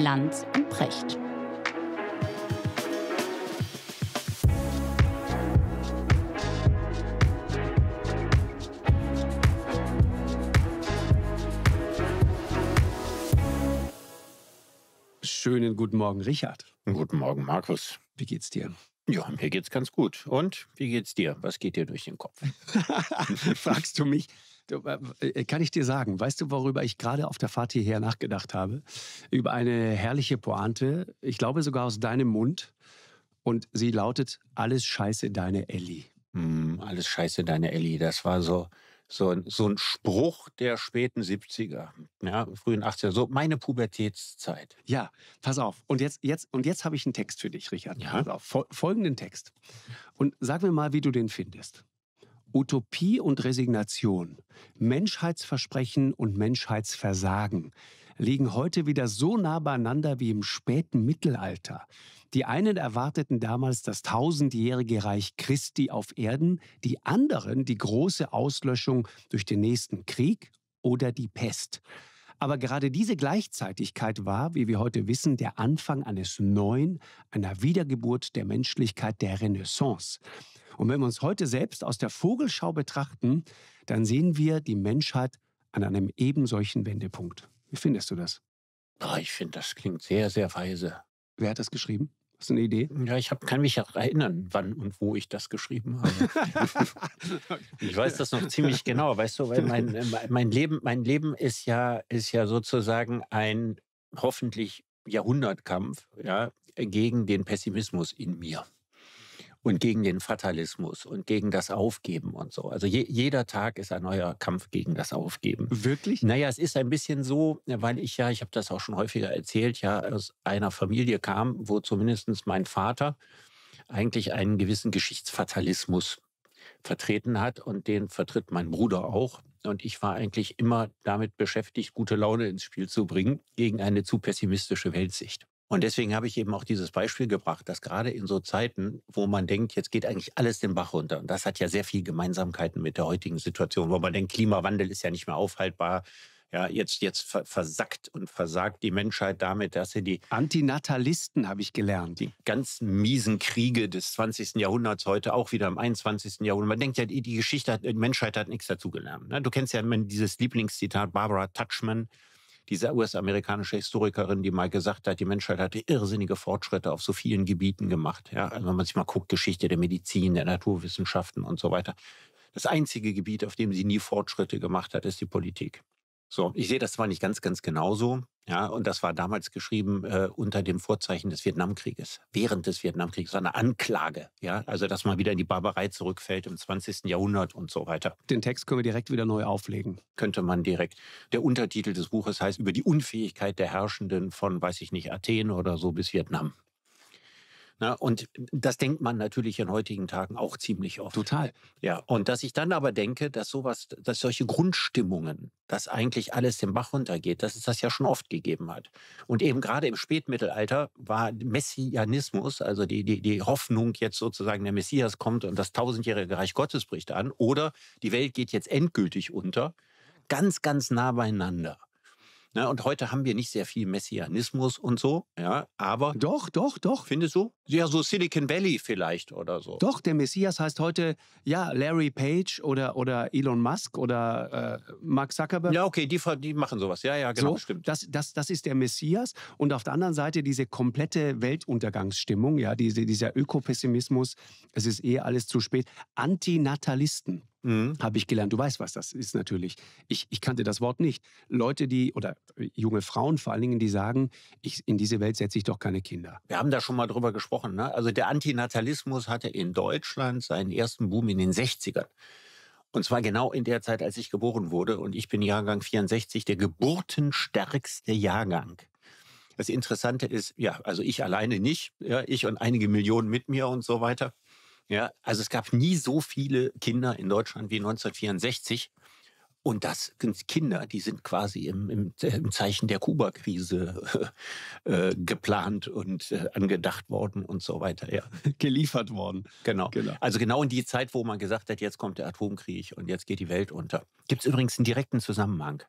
Lanz und Precht. Schönen guten Morgen, Richard. Guten Morgen, Markus. Wie geht's dir? Ja, mir geht's ganz gut. Und wie geht's dir? Was geht dir durch den Kopf? Fragst du mich? Äh, äh, kann ich dir sagen, weißt du, worüber ich gerade auf der Fahrt hierher nachgedacht habe? Über eine herrliche Pointe, ich glaube sogar aus deinem Mund. Und sie lautet, alles scheiße deine Ellie. Mm, alles scheiße deine Ellie. Das war so, so, so ein Spruch der späten 70er, ja, frühen 80er, so meine Pubertätszeit. Ja, pass auf. Und jetzt, jetzt, und jetzt habe ich einen Text für dich, Richard. Ja? Pass auf, folgenden Text. Und sag mir mal, wie du den findest. Utopie und Resignation, Menschheitsversprechen und Menschheitsversagen liegen heute wieder so nah beieinander wie im späten Mittelalter. Die einen erwarteten damals das tausendjährige Reich Christi auf Erden, die anderen die große Auslöschung durch den nächsten Krieg oder die Pest. Aber gerade diese Gleichzeitigkeit war, wie wir heute wissen, der Anfang eines neuen, einer Wiedergeburt der Menschlichkeit der Renaissance. Und wenn wir uns heute selbst aus der Vogelschau betrachten, dann sehen wir die Menschheit an einem ebensolchen Wendepunkt. Wie findest du das? Oh, ich finde, das klingt sehr, sehr weise. Wer hat das geschrieben? Hast du eine Idee? Ja, ich hab, kann mich erinnern, wann und wo ich das geschrieben habe. ich weiß das noch ziemlich genau, weißt du, weil mein, mein, Leben, mein Leben ist ja, ist ja sozusagen ein hoffentlich Jahrhundertkampf ja, gegen den Pessimismus in mir und gegen den Fatalismus und gegen das Aufgeben und so. Also je, jeder Tag ist ein neuer Kampf gegen das Aufgeben. Wirklich? Naja, es ist ein bisschen so, weil ich ja, ich habe das auch schon häufiger erzählt, ja aus einer Familie kam, wo zumindest mein Vater eigentlich einen gewissen Geschichtsfatalismus vertreten hat und den vertritt mein Bruder auch. Und ich war eigentlich immer damit beschäftigt, gute Laune ins Spiel zu bringen gegen eine zu pessimistische Weltsicht. Und deswegen habe ich eben auch dieses Beispiel gebracht, dass gerade in so Zeiten, wo man denkt, jetzt geht eigentlich alles den Bach runter, und das hat ja sehr viel Gemeinsamkeiten mit der heutigen Situation, wo man denkt, Klimawandel ist ja nicht mehr aufhaltbar. Ja, jetzt, jetzt versackt und versagt die Menschheit damit, dass sie die Antinatalisten, habe ich gelernt. Die ganzen miesen Kriege des 20. Jahrhunderts heute auch wieder im 21. Jahrhundert. Man denkt ja, die Geschichte hat, die Menschheit hat nichts dazugelernt. Ne? Du kennst ja dieses Lieblingszitat Barbara Touchman, diese US-amerikanische Historikerin, die mal gesagt hat, die Menschheit hatte irrsinnige Fortschritte auf so vielen Gebieten gemacht. Ja, also wenn man sich mal guckt, Geschichte der Medizin, der Naturwissenschaften und so weiter. Das einzige Gebiet, auf dem sie nie Fortschritte gemacht hat, ist die Politik. So, ich sehe das zwar nicht ganz, ganz genauso, ja, und das war damals geschrieben äh, unter dem Vorzeichen des Vietnamkrieges, während des Vietnamkrieges, eine Anklage, ja, also dass man wieder in die Barbarei zurückfällt im 20. Jahrhundert und so weiter. Den Text können wir direkt wieder neu auflegen. Könnte man direkt. Der Untertitel des Buches heißt über die Unfähigkeit der Herrschenden von, weiß ich nicht, Athen oder so bis Vietnam. Ne? Und das denkt man natürlich in heutigen Tagen auch ziemlich oft. Total. Ja, und dass ich dann aber denke, dass sowas, dass solche Grundstimmungen, dass eigentlich alles den Bach runtergeht, dass es das ja schon oft gegeben hat. Und eben gerade im Spätmittelalter war Messianismus, also die, die, die Hoffnung jetzt sozusagen, der Messias kommt und das tausendjährige Reich Gottes bricht an oder die Welt geht jetzt endgültig unter, ganz, ganz nah beieinander. Ne? Und heute haben wir nicht sehr viel Messianismus und so, ja, aber. Doch, doch, doch. Findest du? Ja, so Silicon Valley vielleicht oder so. Doch, der Messias heißt heute, ja, Larry Page oder, oder Elon Musk oder äh, Mark Zuckerberg. Ja, okay, die, die machen sowas. Ja, ja, genau, so, stimmt. Das, das, das ist der Messias. Und auf der anderen Seite diese komplette Weltuntergangsstimmung, ja, diese, dieser Ökopessimismus, es ist eh alles zu spät. Antinatalisten mhm. habe ich gelernt. Du weißt, was das ist natürlich. Ich, ich kannte das Wort nicht. Leute, die, oder äh, junge Frauen vor allen Dingen, die sagen, ich, in diese Welt setze ich doch keine Kinder. Wir haben da schon mal drüber gesprochen. Ne? Also der Antinatalismus hatte in Deutschland seinen ersten Boom in den 60ern. Und zwar genau in der Zeit, als ich geboren wurde. Und ich bin Jahrgang 64, der geburtenstärkste Jahrgang. Das Interessante ist, ja, also ich alleine nicht, ja, ich und einige Millionen mit mir und so weiter. Ja, also es gab nie so viele Kinder in Deutschland wie 1964. Und das sind Kinder, die sind quasi im, im, äh, im Zeichen der Kuba-Krise äh, geplant und äh, angedacht worden und so weiter. Ja. Geliefert worden. Genau. genau. Also genau in die Zeit, wo man gesagt hat, jetzt kommt der Atomkrieg und jetzt geht die Welt unter. Gibt es übrigens einen direkten Zusammenhang.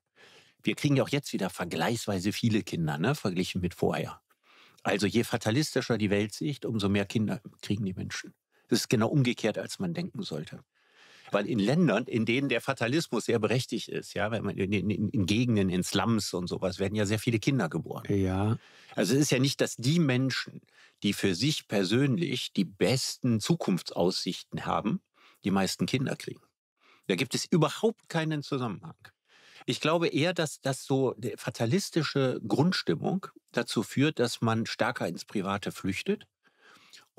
Wir kriegen ja auch jetzt wieder vergleichsweise viele Kinder, ne, verglichen mit vorher. Also je fatalistischer die Welt Weltsicht, umso mehr Kinder kriegen die Menschen. Das ist genau umgekehrt, als man denken sollte. Weil in Ländern, in denen der Fatalismus sehr berechtigt ist, ja, in, in, in, Gegenden, in Slums und sowas, werden ja sehr viele Kinder geboren. Ja. Also es ist ja nicht, dass die Menschen, die für sich persönlich die besten Zukunftsaussichten haben, die meisten Kinder kriegen. Da gibt es überhaupt keinen Zusammenhang. Ich glaube eher, dass das so fatalistische Grundstimmung dazu führt, dass man stärker ins Private flüchtet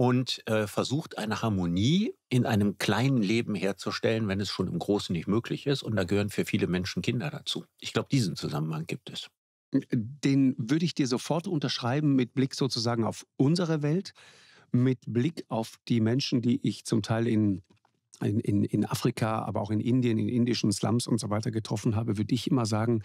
und äh, versucht eine Harmonie in einem kleinen Leben herzustellen, wenn es schon im Großen nicht möglich ist. Und da gehören für viele Menschen Kinder dazu. Ich glaube, diesen Zusammenhang gibt es. Äh, den würde ich dir sofort unterschreiben mit Blick sozusagen auf unsere Welt, mit Blick auf die Menschen, die ich zum Teil in in, in, in Afrika, aber auch in Indien, in indischen Slums und so weiter getroffen habe, würde ich immer sagen,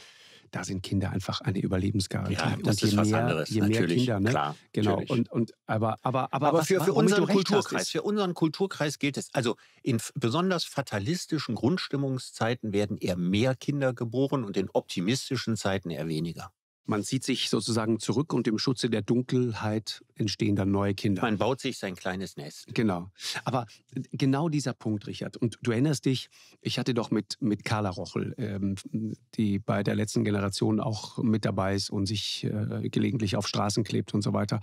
da sind Kinder einfach eine Überlebensgarantie. Ja, das und je ist mehr, was anderes. Je mehr natürlich, Kinder, ne? klar. Genau. Und, und, aber aber, aber, aber für, für unseren Kulturkreis, für unseren Kulturkreis gilt es, also in besonders fatalistischen Grundstimmungszeiten werden eher mehr Kinder geboren und in optimistischen Zeiten eher weniger. Man zieht sich sozusagen zurück und im Schutze der Dunkelheit entstehen dann neue Kinder. Man baut sich sein kleines Nest. Genau. Aber genau dieser Punkt, Richard. Und du erinnerst dich, ich hatte doch mit, mit Carla Rochel, ähm, die bei der letzten Generation auch mit dabei ist und sich äh, gelegentlich auf Straßen klebt und so weiter.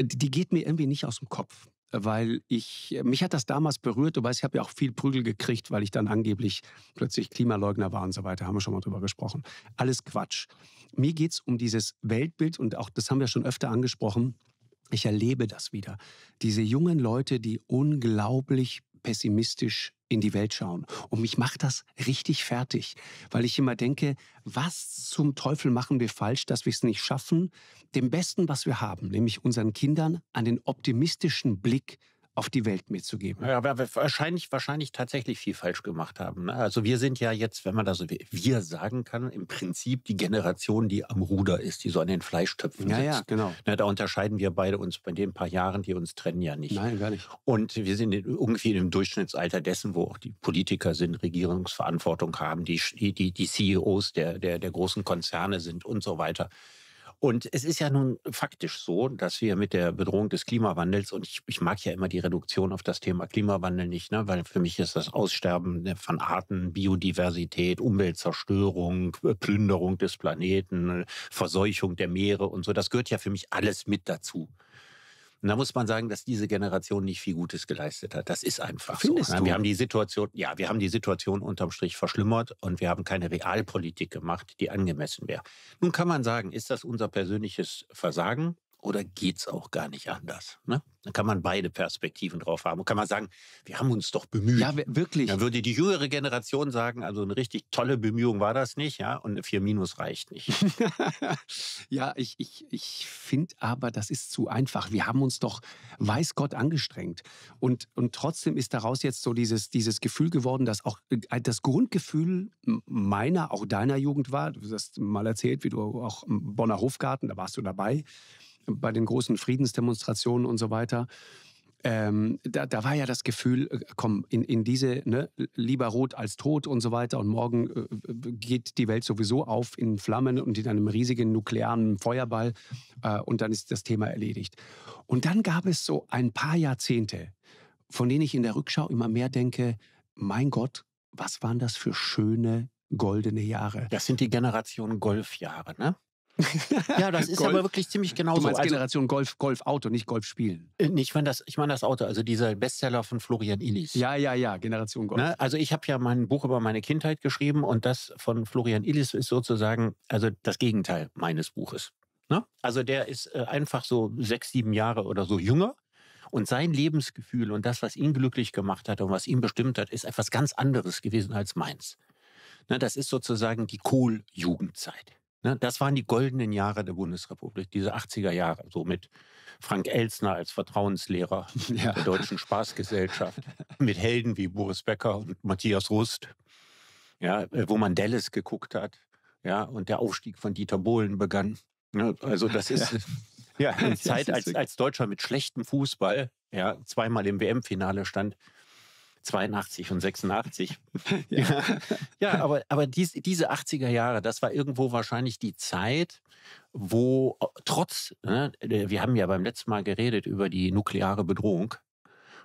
Die geht mir irgendwie nicht aus dem Kopf weil ich, mich hat das damals berührt. Du weißt, ich habe ja auch viel Prügel gekriegt, weil ich dann angeblich plötzlich Klimaleugner war und so weiter. Haben wir schon mal drüber gesprochen. Alles Quatsch mir geht es um dieses Weltbild und auch das haben wir schon öfter angesprochen. Ich erlebe das wieder. Diese jungen Leute, die unglaublich pessimistisch in die Welt schauen. Und mich macht das richtig fertig, weil ich immer denke, was zum Teufel machen wir falsch, dass wir es nicht schaffen, dem Besten, was wir haben, nämlich unseren Kindern einen optimistischen Blick zu auf die Welt mitzugeben. Ja, weil wir wahrscheinlich, wahrscheinlich tatsächlich viel falsch gemacht haben. Ne? Also wir sind ja jetzt, wenn man das so wie wir sagen kann, im Prinzip die Generation, die am Ruder ist, die so an den Fleischtöpfen ja, sitzt. Ja, genau. Ne, da unterscheiden wir beide uns bei den paar Jahren, die uns trennen, ja nicht. Nein, gar nicht. Und wir sind irgendwie im Durchschnittsalter dessen, wo auch die Politiker sind, Regierungsverantwortung haben, die, die, die CEOs der, der, der großen Konzerne sind und so weiter. Und es ist ja nun faktisch so, dass wir mit der Bedrohung des Klimawandels, und ich, ich mag ja immer die Reduktion auf das Thema Klimawandel nicht, ne, weil für mich ist das Aussterben ne, von Arten, Biodiversität, Umweltzerstörung, äh, Plünderung des Planeten, Verseuchung der Meere und so, das gehört ja für mich alles mit dazu. Und da muss man sagen, dass diese Generation nicht viel Gutes geleistet hat. Das ist einfach Findest so. Ne? Du? Wir haben die Situation, ja, wir haben die Situation unterm Strich verschlimmert und wir haben keine Realpolitik gemacht, die angemessen wäre. Nun kann man sagen, ist das unser persönliches Versagen? oder geht es auch gar nicht anders? Ne? Dann kann man beide Perspektiven drauf haben und kann man sagen, wir haben uns doch bemüht. Ja, wirklich. Dann würde die jüngere Generation sagen, also eine richtig tolle Bemühung war das nicht, ja, und eine 4 minus reicht nicht. ja, ich, ich, ich finde aber, das ist zu einfach. Wir haben uns doch, weiß Gott, angestrengt. Und, und trotzdem ist daraus jetzt so dieses, dieses Gefühl geworden, dass auch äh, das Grundgefühl meiner, auch deiner Jugend war, du hast mal erzählt, wie du auch im Bonner Hofgarten, da warst du dabei, bei den großen Friedensdemonstrationen und so weiter. Ähm, da, da, war ja das Gefühl, äh, komm, in, in diese, ne, lieber rot als tot und so weiter. Und morgen äh, geht die Welt sowieso auf in Flammen und in einem riesigen nuklearen Feuerball. Äh, und dann ist das Thema erledigt. Und dann gab es so ein paar Jahrzehnte, von denen ich in der Rückschau immer mehr denke, mein Gott, was waren das für schöne goldene Jahre. Das sind die Generation Golfjahre, ne? ja, das ist Golf. aber wirklich ziemlich genau so. Als Generation Golf, Golf Auto, nicht Golf spielen. Äh, ich meine das, ich meine das Auto, also dieser Bestseller von Florian Illis. Ja, ja, ja, Generation Golf. Ne? Also ich habe ja mein Buch über meine Kindheit geschrieben und das von Florian Illis ist sozusagen also das Gegenteil meines Buches. Ne? Also der ist äh, einfach so sechs, sieben Jahre oder so jünger. Und sein Lebensgefühl und das, was ihn glücklich gemacht hat und was ihn bestimmt hat, ist etwas ganz anderes gewesen als meins. Ne, das ist sozusagen die Kohljugendzeit. jugendzeit Ne, das waren die goldenen Jahre der Bundesrepublik, diese 80er Jahre, so mit Frank Elsner als Vertrauenslehrer ja. der Deutschen Spaßgesellschaft, mit Helden wie Boris Becker und Matthias Rust, ja, äh, wo man Dallas geguckt hat, ja, und der Aufstieg von Dieter Bohlen begann. Ne? Also das ist ja, ja eine Zeit, als, als Deutscher mit schlechtem Fußball ja, zweimal im WM-Finale stand, 82 und 86. ja. ja, aber, aber dies, diese 80er Jahre, das war irgendwo wahrscheinlich die Zeit, wo trotz, ne, äh, wir haben ja beim letzten Mal geredet über die nukleare Bedrohung,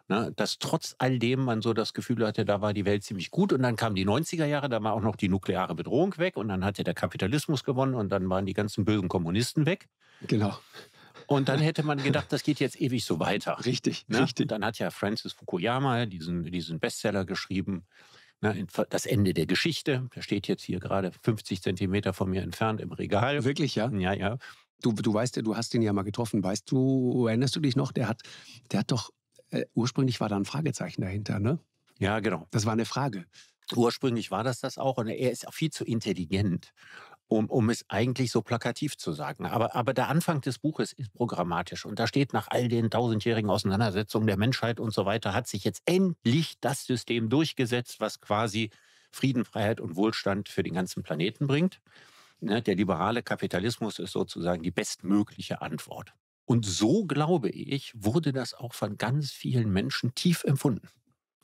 ne, dass trotz all dem man so das Gefühl hatte, da war die Welt ziemlich gut und dann kamen die 90er Jahre, da war auch noch die nukleare Bedrohung weg und dann hatte der Kapitalismus gewonnen und dann waren die ganzen bösen Kommunisten weg. Genau. Und dann hätte man gedacht, das geht jetzt ewig so weiter. Richtig, ne? richtig. Dann hat ja Francis Fukuyama diesen, diesen Bestseller geschrieben, ne? Das Ende der Geschichte. Der steht jetzt hier gerade 50 Zentimeter von mir entfernt im Regal. Wirklich, ja? Ja, ja. Du, du weißt ja, du hast ihn ja mal getroffen. Weißt du, erinnerst du dich noch? Der hat, der hat doch, äh, ursprünglich war da ein Fragezeichen dahinter, ne? Ja, genau. Das war eine Frage. Ursprünglich war das das auch und er ist auch viel zu intelligent, um, um es eigentlich so plakativ zu sagen. Aber, aber der Anfang des Buches ist programmatisch und da steht nach all den tausendjährigen Auseinandersetzungen der Menschheit und so weiter, hat sich jetzt endlich das System durchgesetzt, was quasi Frieden, Freiheit und Wohlstand für den ganzen Planeten bringt. Ne, der liberale Kapitalismus ist sozusagen die bestmögliche Antwort. Und so, glaube ich, wurde das auch von ganz vielen Menschen tief empfunden.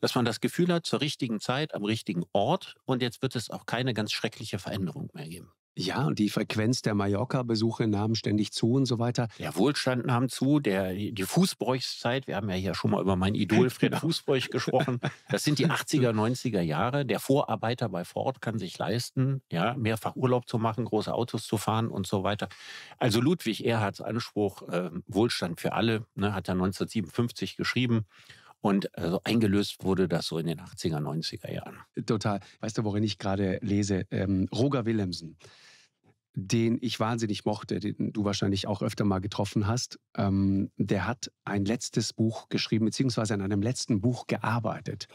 Dass man das Gefühl hat, zur richtigen Zeit, am richtigen Ort und jetzt wird es auch keine ganz schreckliche Veränderung mehr geben. Ja, und die Frequenz der Mallorca-Besuche nahm ständig zu und so weiter. Der Wohlstand nahm zu, der, die Fußbräuchszeit, wir haben ja hier schon mal über mein Idol Fred genau. Fußbräuch gesprochen. Das sind die 80er, 90er Jahre. Der Vorarbeiter bei Ford kann sich leisten, ja, mehrfach Urlaub zu machen, große Autos zu fahren und so weiter. Also Ludwig Erhards Anspruch, äh, Wohlstand für alle, ne, hat er 1957 geschrieben. Und also eingelöst wurde das so in den 80er, 90er Jahren. Total. Weißt du, worin ich gerade lese? Ähm, Roger Willemsen den ich wahnsinnig mochte, den du wahrscheinlich auch öfter mal getroffen hast, ähm, der hat ein letztes Buch geschrieben, beziehungsweise an einem letzten Buch gearbeitet.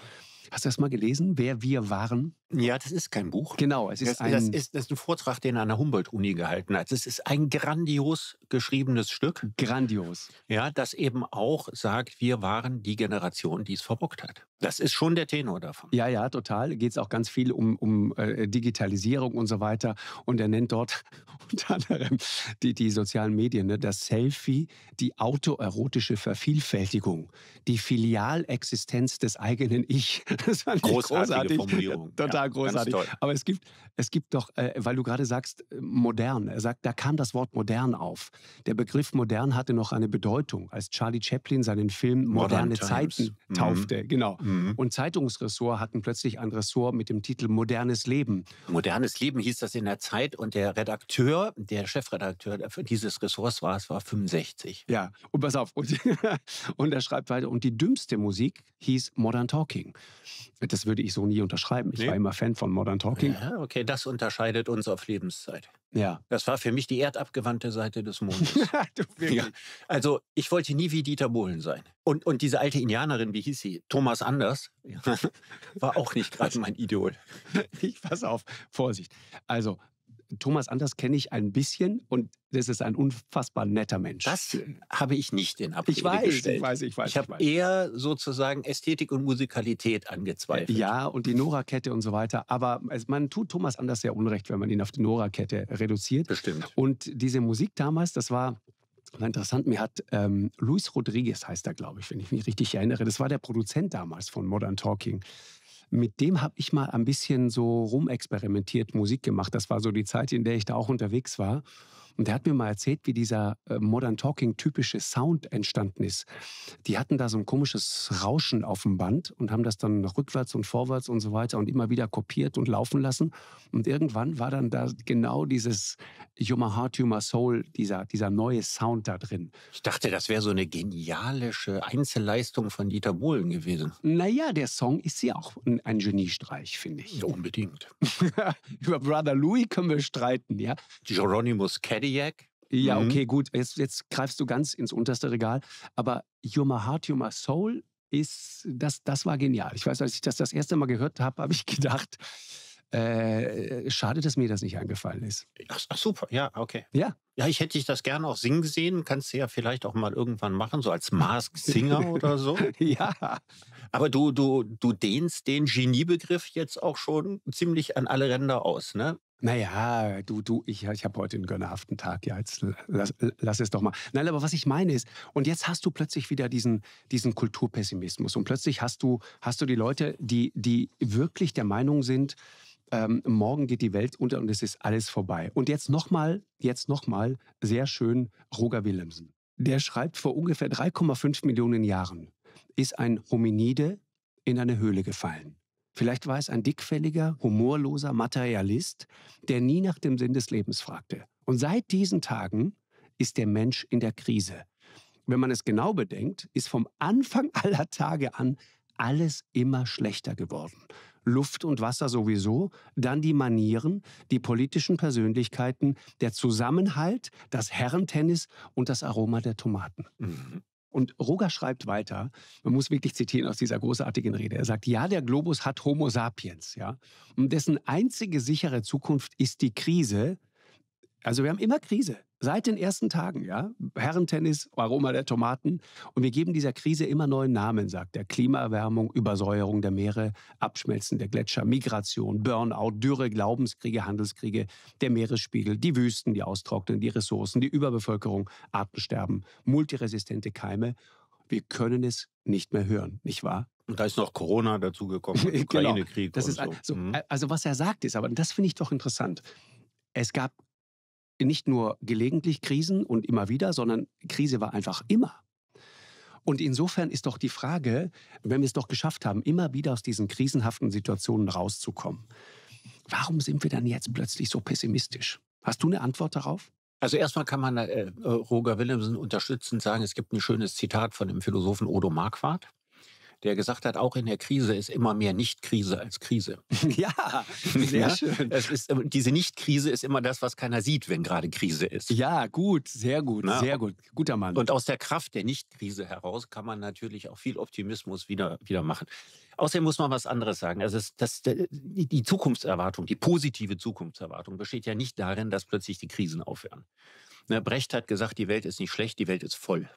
Hast du das mal gelesen? Wer wir waren? Ja, das ist kein Buch. Genau, es ist das, ein. Das ist, das ist ein Vortrag, den er an der Humboldt-Uni gehalten hat. Es ist ein grandios geschriebenes Stück. Grandios. Ja, das eben auch sagt, wir waren die Generation, die es verbockt hat. Das ist schon der Tenor davon. Ja, ja, total. Geht es auch ganz viel um, um äh, Digitalisierung und so weiter. Und er nennt dort unter anderem die, die sozialen Medien, ne? das Selfie, die autoerotische Vervielfältigung, die Filialexistenz des eigenen Ich. Das eine großartige großartig. Formulierung. Total ja, großartig. Aber es gibt, es gibt doch, äh, weil du gerade sagst, äh, modern. Er sagt, da kam das Wort modern auf. Der Begriff modern hatte noch eine Bedeutung, als Charlie Chaplin seinen Film Moderne Modern Zeiten mhm. taufte. Mhm. Genau. Mhm. Mhm. Und Zeitungsressort hatten plötzlich ein Ressort mit dem Titel Modernes Leben. Modernes Leben hieß das in der Zeit und der Redakteur, der Chefredakteur dieses Ressorts war, es war 65. Ja, und pass auf. Und, und er schreibt weiter, und die dümmste Musik hieß Modern Talking. Das würde ich so nie unterschreiben. Ich nee. war immer Fan von Modern Talking. Ja, okay, das unterscheidet uns auf Lebenszeit. Ja. Das war für mich die erdabgewandte Seite des Mondes. ja. Also, ich wollte nie wie Dieter Bohlen sein. Und, und diese alte Indianerin, wie hieß sie? Thomas Anders Anders war auch nicht gerade mein Idol. Ich pass auf, Vorsicht. Also, Thomas Anders kenne ich ein bisschen und das ist ein unfassbar netter Mensch. Das habe ich nicht in Abrede ich weiß, gestellt. Ich weiß, ich weiß. Ich habe eher sozusagen Ästhetik und Musikalität angezweifelt. Ja, und die Nora-Kette und so weiter. Aber man tut Thomas Anders sehr unrecht, wenn man ihn auf die Nora-Kette reduziert. Bestimmt. Und diese Musik damals, das war war interessant, mir hat ähm, Luis Rodriguez heißt er, glaube ich, wenn ich mich richtig erinnere. Das war der Produzent damals von Modern Talking. Mit dem habe ich mal ein bisschen so rumexperimentiert, Musik gemacht. Das war so die Zeit, in der ich da auch unterwegs war. Und der hat mir mal erzählt, wie dieser äh, Modern Talking typische Sound entstanden ist. Die hatten da so ein komisches Rauschen auf dem Band und haben das dann rückwärts und vorwärts und so weiter und immer wieder kopiert und laufen lassen. Und irgendwann war dann da genau dieses Human Heart, Human Soul, dieser, dieser neue Sound da drin. Ich dachte, das wäre so eine genialische Einzelleistung von Dieter Bohlen gewesen. Naja, der Song ist ja auch ein Geniestreich, finde ich. Ja, unbedingt. Über Brother Louis können wir streiten, ja. Geronimus Ken Cadillac. Ja, mhm. okay, gut. Jetzt, jetzt greifst du ganz ins unterste Regal. Aber You're My Heart, You're My Soul ist, das, das war genial. Ich weiß, als ich das das erste Mal gehört habe, habe ich gedacht, äh, schade, dass mir das nicht eingefallen ist. Ach, ach, super, ja, okay. Ja. Ja, ich hätte dich das gerne auch singen sehen. Kannst du ja vielleicht auch mal irgendwann machen, so als Mask-Singer oder so. Ja. Aber du, du, du dehnst den Geniebegriff jetzt auch schon ziemlich an alle Ränder aus, ne? Naja, du, du, ich, ich habe heute einen gönnerhaften Tag. Ja, jetzt lass, lass es doch mal. Nein, aber was ich meine ist, und jetzt hast du plötzlich wieder diesen, diesen Kulturpessimismus und plötzlich hast du, hast du die Leute, die, die wirklich der Meinung sind, ähm, morgen geht die Welt unter und es ist alles vorbei. Und jetzt nochmal, jetzt nochmal, sehr schön, Roger Willemsen. Der schreibt, vor ungefähr 3,5 Millionen Jahren ist ein Hominide in eine Höhle gefallen. Vielleicht war es ein dickfälliger, humorloser Materialist, der nie nach dem Sinn des Lebens fragte. Und seit diesen Tagen ist der Mensch in der Krise. Wenn man es genau bedenkt, ist vom Anfang aller Tage an alles immer schlechter geworden. Luft und Wasser sowieso, dann die Manieren, die politischen Persönlichkeiten, der Zusammenhalt, das Herrentennis und das Aroma der Tomaten. Mhm. Und Roger schreibt weiter, man muss wirklich zitieren aus dieser großartigen Rede. Er sagt, ja, der Globus hat Homo sapiens, ja. Und dessen einzige sichere Zukunft ist die Krise. Also wir haben immer Krise. Seit den ersten Tagen, ja. Herrentennis, Aroma der Tomaten. Und wir geben dieser Krise immer neuen Namen, sagt er. Klimaerwärmung, Übersäuerung der Meere, Abschmelzen der Gletscher, Migration, Burnout, Dürre, Glaubenskriege, Handelskriege, der Meeresspiegel, die Wüsten, die austrocknen, die Ressourcen, die Überbevölkerung, Artensterben, multiresistente Keime. Wir können es nicht mehr hören, nicht wahr? Und da ist noch Corona dazugekommen, Ukraine-Krieg genau. so. Also, mhm. also was er sagt ist, aber das finde ich doch interessant. Es gab nicht nur gelegentlich Krisen und immer wieder, sondern Krise war einfach immer. Und insofern ist doch die Frage, wenn wir es doch geschafft haben, immer wieder aus diesen krisenhaften Situationen rauszukommen, warum sind wir dann jetzt plötzlich so pessimistisch? Hast du eine Antwort darauf? Also erstmal kann man äh, äh Roger Willemsen unterstützend sagen, es gibt ein schönes Zitat von dem Philosophen Odo Marquardt der gesagt hat, auch in der Krise ist immer mehr Nicht-Krise als Krise. ja, sehr schön. Es ist, ähm, diese Nicht-Krise ist immer das, was keiner sieht, wenn gerade Krise ist. Ja, gut, sehr gut, Na, sehr gut. Guter Mann. Und aus der Kraft der Nicht-Krise heraus kann man natürlich auch viel Optimismus wieder, wieder machen. Außerdem muss man was anderes sagen. Also das, die Zukunftserwartung, die positive Zukunftserwartung besteht ja nicht darin, dass plötzlich die Krisen aufhören. Ne, Brecht hat gesagt, die Welt ist nicht schlecht, die Welt ist voll.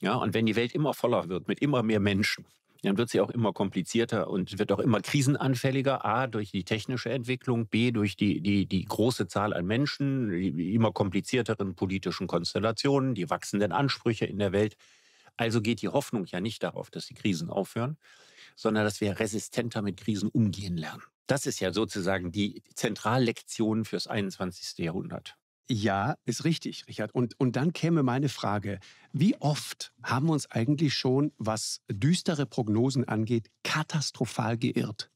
Ja, und wenn die Welt immer voller wird mit immer mehr Menschen, dann wird sie auch immer komplizierter und wird auch immer krisenanfälliger. A, durch die technische Entwicklung, B, durch die, die, die große Zahl an Menschen, die immer komplizierteren politischen Konstellationen, die wachsenden Ansprüche in der Welt. Also geht die Hoffnung ja nicht darauf, dass die Krisen aufhören, sondern dass wir resistenter mit Krisen umgehen lernen. Das ist ja sozusagen die Zentrallektion fürs 21. Jahrhundert. Ja, ist richtig, Richard. Und, und dann käme meine Frage, wie oft haben wir uns eigentlich schon, was düstere Prognosen angeht, katastrophal geirrt?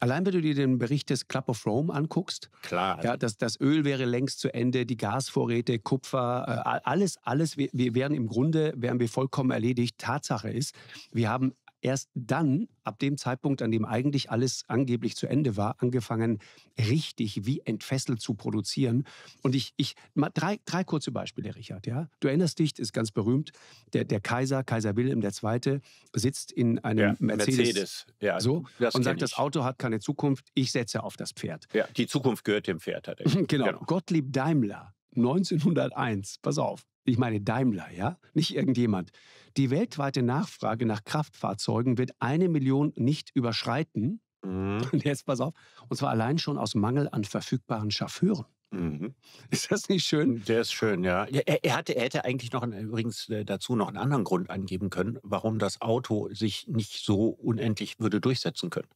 Allein wenn du dir den Bericht des Club of Rome anguckst, klar, ja, das, das Öl wäre längst zu Ende, die Gasvorräte, Kupfer, äh, alles, alles, wir, wir wären im Grunde, wären wir vollkommen erledigt. Tatsache ist, wir haben erst dann, ab dem Zeitpunkt, an dem eigentlich alles angeblich zu Ende war, angefangen, richtig wie entfesselt zu produzieren. Und ich, ich mal drei, drei kurze Beispiele, Richard. Ja? Du erinnerst dich, ist ganz berühmt, der, der Kaiser, Kaiser Wilhelm II., sitzt in einem ja, Mercedes, Mercedes. Ja, so, und sagt, ich. das Auto hat keine Zukunft, ich setze auf das Pferd. Ja, die Zukunft gehört dem Pferd. Hat er genau. genau. Gottlieb Daimler 1901, pass auf, ich meine Daimler, ja, nicht irgendjemand. Die weltweite Nachfrage nach Kraftfahrzeugen wird eine Million nicht überschreiten. Mhm. Und jetzt pass auf, und zwar allein schon aus Mangel an verfügbaren Chauffeuren. Mhm. Ist das nicht schön? Der ist schön, ja. Er, er, hatte, er hätte eigentlich noch übrigens äh, dazu noch einen anderen Grund angeben können, warum das Auto sich nicht so unendlich würde durchsetzen können.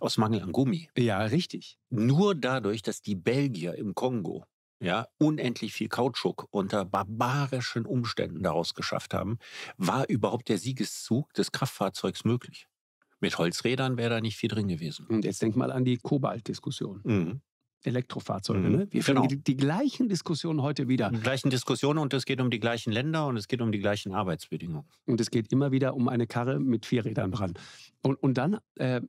Aus Mangel an Gummi. Ja, richtig. Nur dadurch, dass die Belgier im Kongo ja, unendlich viel Kautschuk unter barbarischen Umständen daraus geschafft haben, war überhaupt der Siegeszug des Kraftfahrzeugs möglich. Mit Holzrädern wäre da nicht viel drin gewesen. Und jetzt denk mal an die Kobaltdiskussion. Mhm. Elektrofahrzeuge. Mhm. Ne? Wir genau. die, die, gleichen Diskussionen heute wieder. Die gleichen Diskussionen und es geht um die gleichen Länder und es geht um die gleichen Arbeitsbedingungen. Und es geht immer wieder um eine Karre mit vier Rädern dran. Und, und dann äh,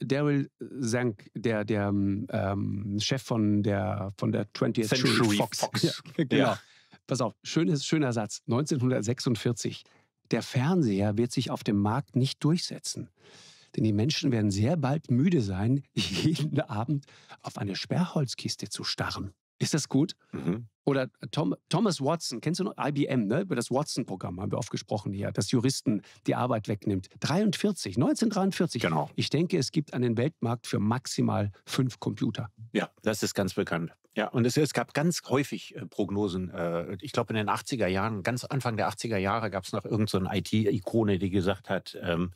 Daryl Zank, der, der ähm, Chef von der, von der 20th Century Fox. Fox. Ja, genau. Ja. Pass auf, schönes, schöner Satz. 1946. Der Fernseher wird sich auf dem Markt nicht durchsetzen. Denn die Menschen werden sehr bald müde sein, jeden Abend auf eine Sperrholzkiste zu starren. Ist das gut? Mhm. Oder äh, Tom, Thomas Watson, kennst du noch IBM, ne? über das Watson-Programm haben wir oft gesprochen hier, das Juristen die Arbeit wegnimmt. 43, 1943. Genau. Ich denke, es gibt einen Weltmarkt für maximal fünf Computer. Ja, das ist ganz bekannt. Ja, und es, es gab ganz häufig äh, Prognosen. Äh, ich glaube, in den 80er Jahren, ganz Anfang der 80er Jahre, gab es noch irgendeine so IT-Ikone, die gesagt hat, ähm,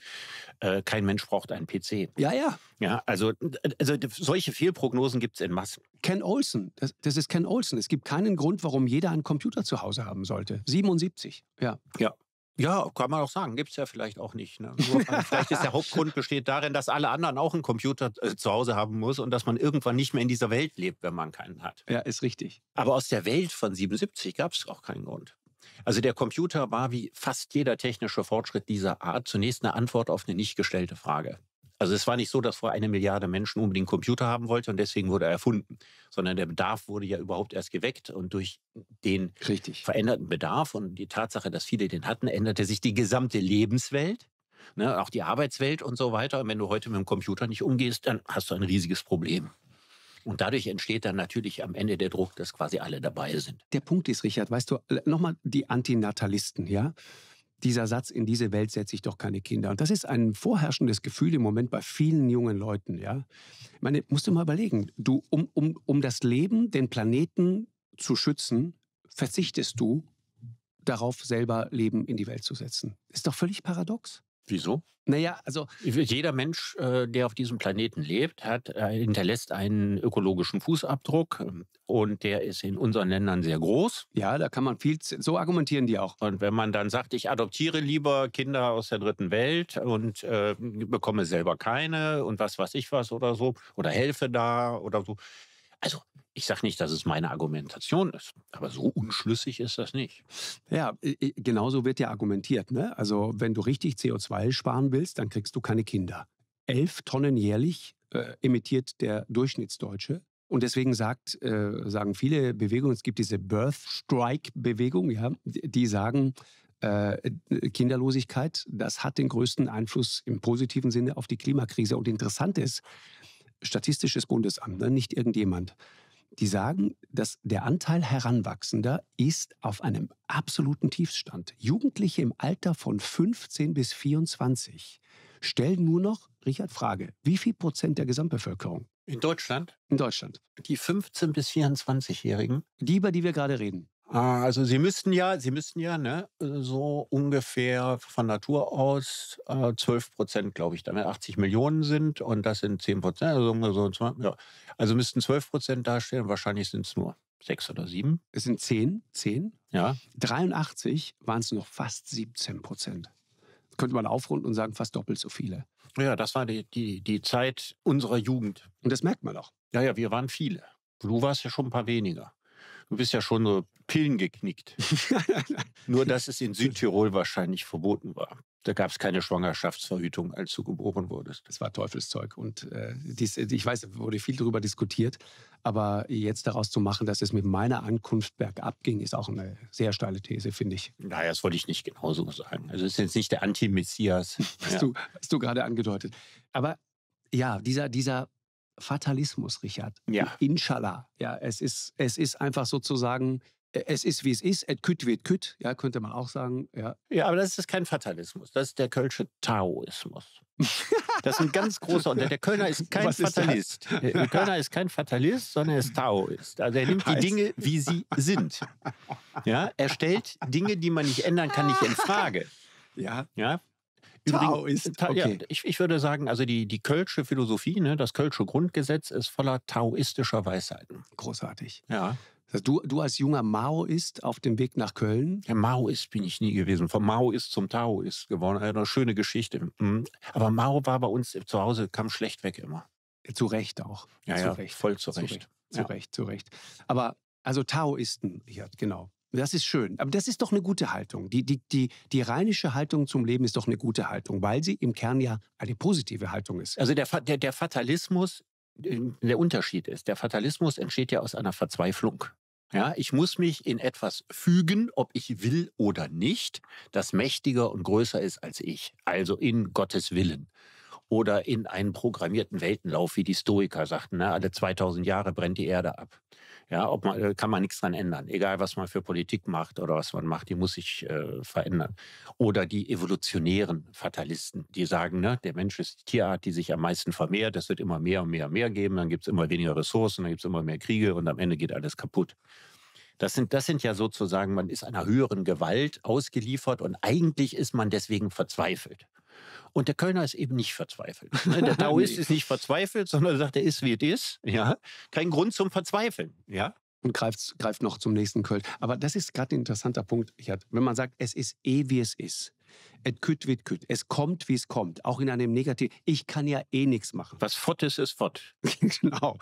äh, kein Mensch braucht einen PC. Ja, ja. Ja, also, äh, also solche Fehlprognosen gibt es in Massen. Ken Olsen, das, das ist Ken Olsen. Es gibt keinen Grund, warum jeder einen Computer zu Hause haben sollte. 77, ja. Ja, ja, kann man auch sagen. Gibt es ja vielleicht auch nicht. Ne? vielleicht ist der Hauptgrund besteht darin, dass alle anderen auch einen Computer äh, zu Hause haben muss und dass man irgendwann nicht mehr in dieser Welt lebt, wenn man keinen hat. Ja, ist richtig. Aber aus der Welt von 77 gab es auch keinen Grund. Also der Computer war wie fast jeder technische Fortschritt dieser Art zunächst eine Antwort auf eine nicht gestellte Frage. Also es war nicht so, dass vor einer Milliarde Menschen unbedingt Computer haben wollte und deswegen wurde er erfunden, sondern der Bedarf wurde ja überhaupt erst geweckt und durch den Richtig. veränderten Bedarf und die Tatsache, dass viele den hatten, änderte sich die gesamte Lebenswelt, ne, auch die Arbeitswelt und so weiter. Und wenn du heute mit dem Computer nicht umgehst, dann hast du ein riesiges Problem. Und dadurch entsteht dann natürlich am Ende der Druck, dass quasi alle dabei sind. Der Punkt ist, Richard, weißt du, nochmal die Antinatalisten, ja? dieser Satz, in diese Welt setze ich doch keine Kinder. Und das ist ein vorherrschendes Gefühl im Moment bei vielen jungen Leuten. Ja? Ich meine, musst du mal überlegen, du, um, um, um das Leben, den Planeten zu schützen, verzichtest du darauf, selber Leben in die Welt zu setzen. Ist doch völlig paradox. Wieso? Naja, also jeder Mensch, äh, der auf diesem Planeten lebt, hat, äh, hinterlässt einen ökologischen Fußabdruck ähm, und der ist in unseren Ländern sehr groß. Ja, da kann man viel, so argumentieren die auch. Und wenn man dann sagt, ich adoptiere lieber Kinder aus der dritten Welt und äh, bekomme selber keine und was weiß ich was oder so oder helfe da oder so, also ich sage nicht, dass es meine Argumentation ist, aber so unschlüssig ist das nicht. Ja, genauso wird ja argumentiert. Ne? Also wenn du richtig CO2 sparen willst, dann kriegst du keine Kinder. Elf Tonnen jährlich äh, emittiert der Durchschnittsdeutsche. Und deswegen sagt, äh, sagen viele Bewegungen, es gibt diese Birth Strike-Bewegung, ja, die sagen, äh, Kinderlosigkeit, das hat den größten Einfluss im positiven Sinne auf die Klimakrise. Und interessant ist, Statistisches Bundesamt, ne? nicht irgendjemand. Die sagen, dass der Anteil Heranwachsender ist auf einem absoluten Tiefstand. Jugendliche im Alter von 15 bis 24 stellen nur noch, Richard, Frage, wie viel Prozent der Gesamtbevölkerung? In Deutschland? In Deutschland. Die 15- bis 24-Jährigen? Die, über die wir gerade reden. Ah, also Sie müssten ja, Sie müssten ja ne, so ungefähr von Natur aus äh, 12 Prozent, glaube ich, damit 80 Millionen sind und das sind 10 Prozent, also, so, ja. also müssten 12 Prozent darstellen, wahrscheinlich sind es nur sechs oder sieben. Es sind zehn, zehn. Ja. 83 waren es noch fast 17 Prozent könnte man aufrunden und sagen, fast doppelt so viele. Ja, das war die, die, die Zeit unserer Jugend. Und das merkt man auch. Ja, ja, wir waren viele. Du warst ja schon ein paar weniger. Du bist ja schon so Pillen geknickt. Nur, dass es in Südtirol wahrscheinlich verboten war. Da gab es keine Schwangerschaftsverhütung, als du geboren wurdest. Das war Teufelszeug. Und äh, dies, äh, ich weiß, wurde viel darüber diskutiert. Aber jetzt daraus zu machen, dass es mit meiner Ankunft bergab ging, ist auch eine sehr steile These, finde ich. Naja, das wollte ich nicht genauso sagen. Also es ist jetzt nicht der Anti-Messias. hast, ja. du, hast du gerade angedeutet. Aber ja, dieser, dieser Fatalismus, Richard. Ja. Inshallah. Ja, es ist, es ist einfach sozusagen, äh, es ist wie es ist, et küt wird küt, ja, könnte man auch sagen. Ja. ja, aber das ist kein Fatalismus, das ist der Kölsche Taoismus. Das ist ein ganz großer Unterschied. Der Kölner ist kein Was Fatalist. Ist der Kölner ist kein Fatalist, sondern er ist Taoist. Also er nimmt die Dinge, wie sie sind. Ja, er stellt Dinge, die man nicht ändern kann, nicht in Frage. Ja. ja. Übrigens, Tao okay. ja, ich, ich, würde sagen, also die, die Kölsche Philosophie, ne, das Kölsche Grundgesetz ist voller taoistischer Weisheiten. Großartig. Ja. Du, du als junger Maoist auf dem Weg nach Köln? Ja, Maoist bin ich nie gewesen. Vom Maoist zum Taoist geworden. Eine schöne Geschichte. Mhm. Aber Mao war bei uns zu Hause, kam schlecht weg immer. Zu Recht auch. Ja, zu ja, Recht. voll zu Recht. Zu Recht, ja. zu Recht, zu Recht. Aber also Taoisten, ja, genau. Das ist schön. Aber das ist doch eine gute Haltung. Die, die, die, die rheinische Haltung zum Leben ist doch eine gute Haltung, weil sie im Kern ja eine positive Haltung ist. Also der, der, der Fatalismus, äh, der Unterschied ist, der Fatalismus entsteht ja aus einer Verzweiflung. Ja, ich muss mich in etwas fügen, ob ich will oder nicht, das mächtiger und größer ist als ich. Also in Gottes Willen oder in einen programmierten Weltenlauf, wie die Stoiker sagten. Ne? Alle 2000 Jahre brennt die Erde ab. Ja, ob man, äh, kann man nichts dran ändern. Egal, was man für Politik macht oder was man macht, die muss sich äh, verändern. Oder die evolutionären Fatalisten, die sagen, ne, der Mensch ist die Tierart, die sich am meisten vermehrt. Es wird immer mehr und mehr und mehr geben. Dann gibt es immer weniger Ressourcen, dann gibt es immer mehr Kriege und am Ende geht alles kaputt. Das sind, das sind ja sozusagen, man ist einer höheren Gewalt ausgeliefert und eigentlich ist man deswegen verzweifelt. Und der Kölner ist eben nicht verzweifelt. Ne? Der Taoist ist nicht verzweifelt, sondern sagt, er ist, wie es ist. Ja? Kein Grund zum Verzweifeln. Ja? Und greift, greift noch zum nächsten Köln. Aber das ist gerade ein interessanter Punkt, Richard. Wenn man sagt, es ist eh, wie es ist, Et wird küt. Es kommt, wie es kommt. Auch in einem Negativ. Ich kann ja eh nichts machen. Was fott ist, ist fott. genau.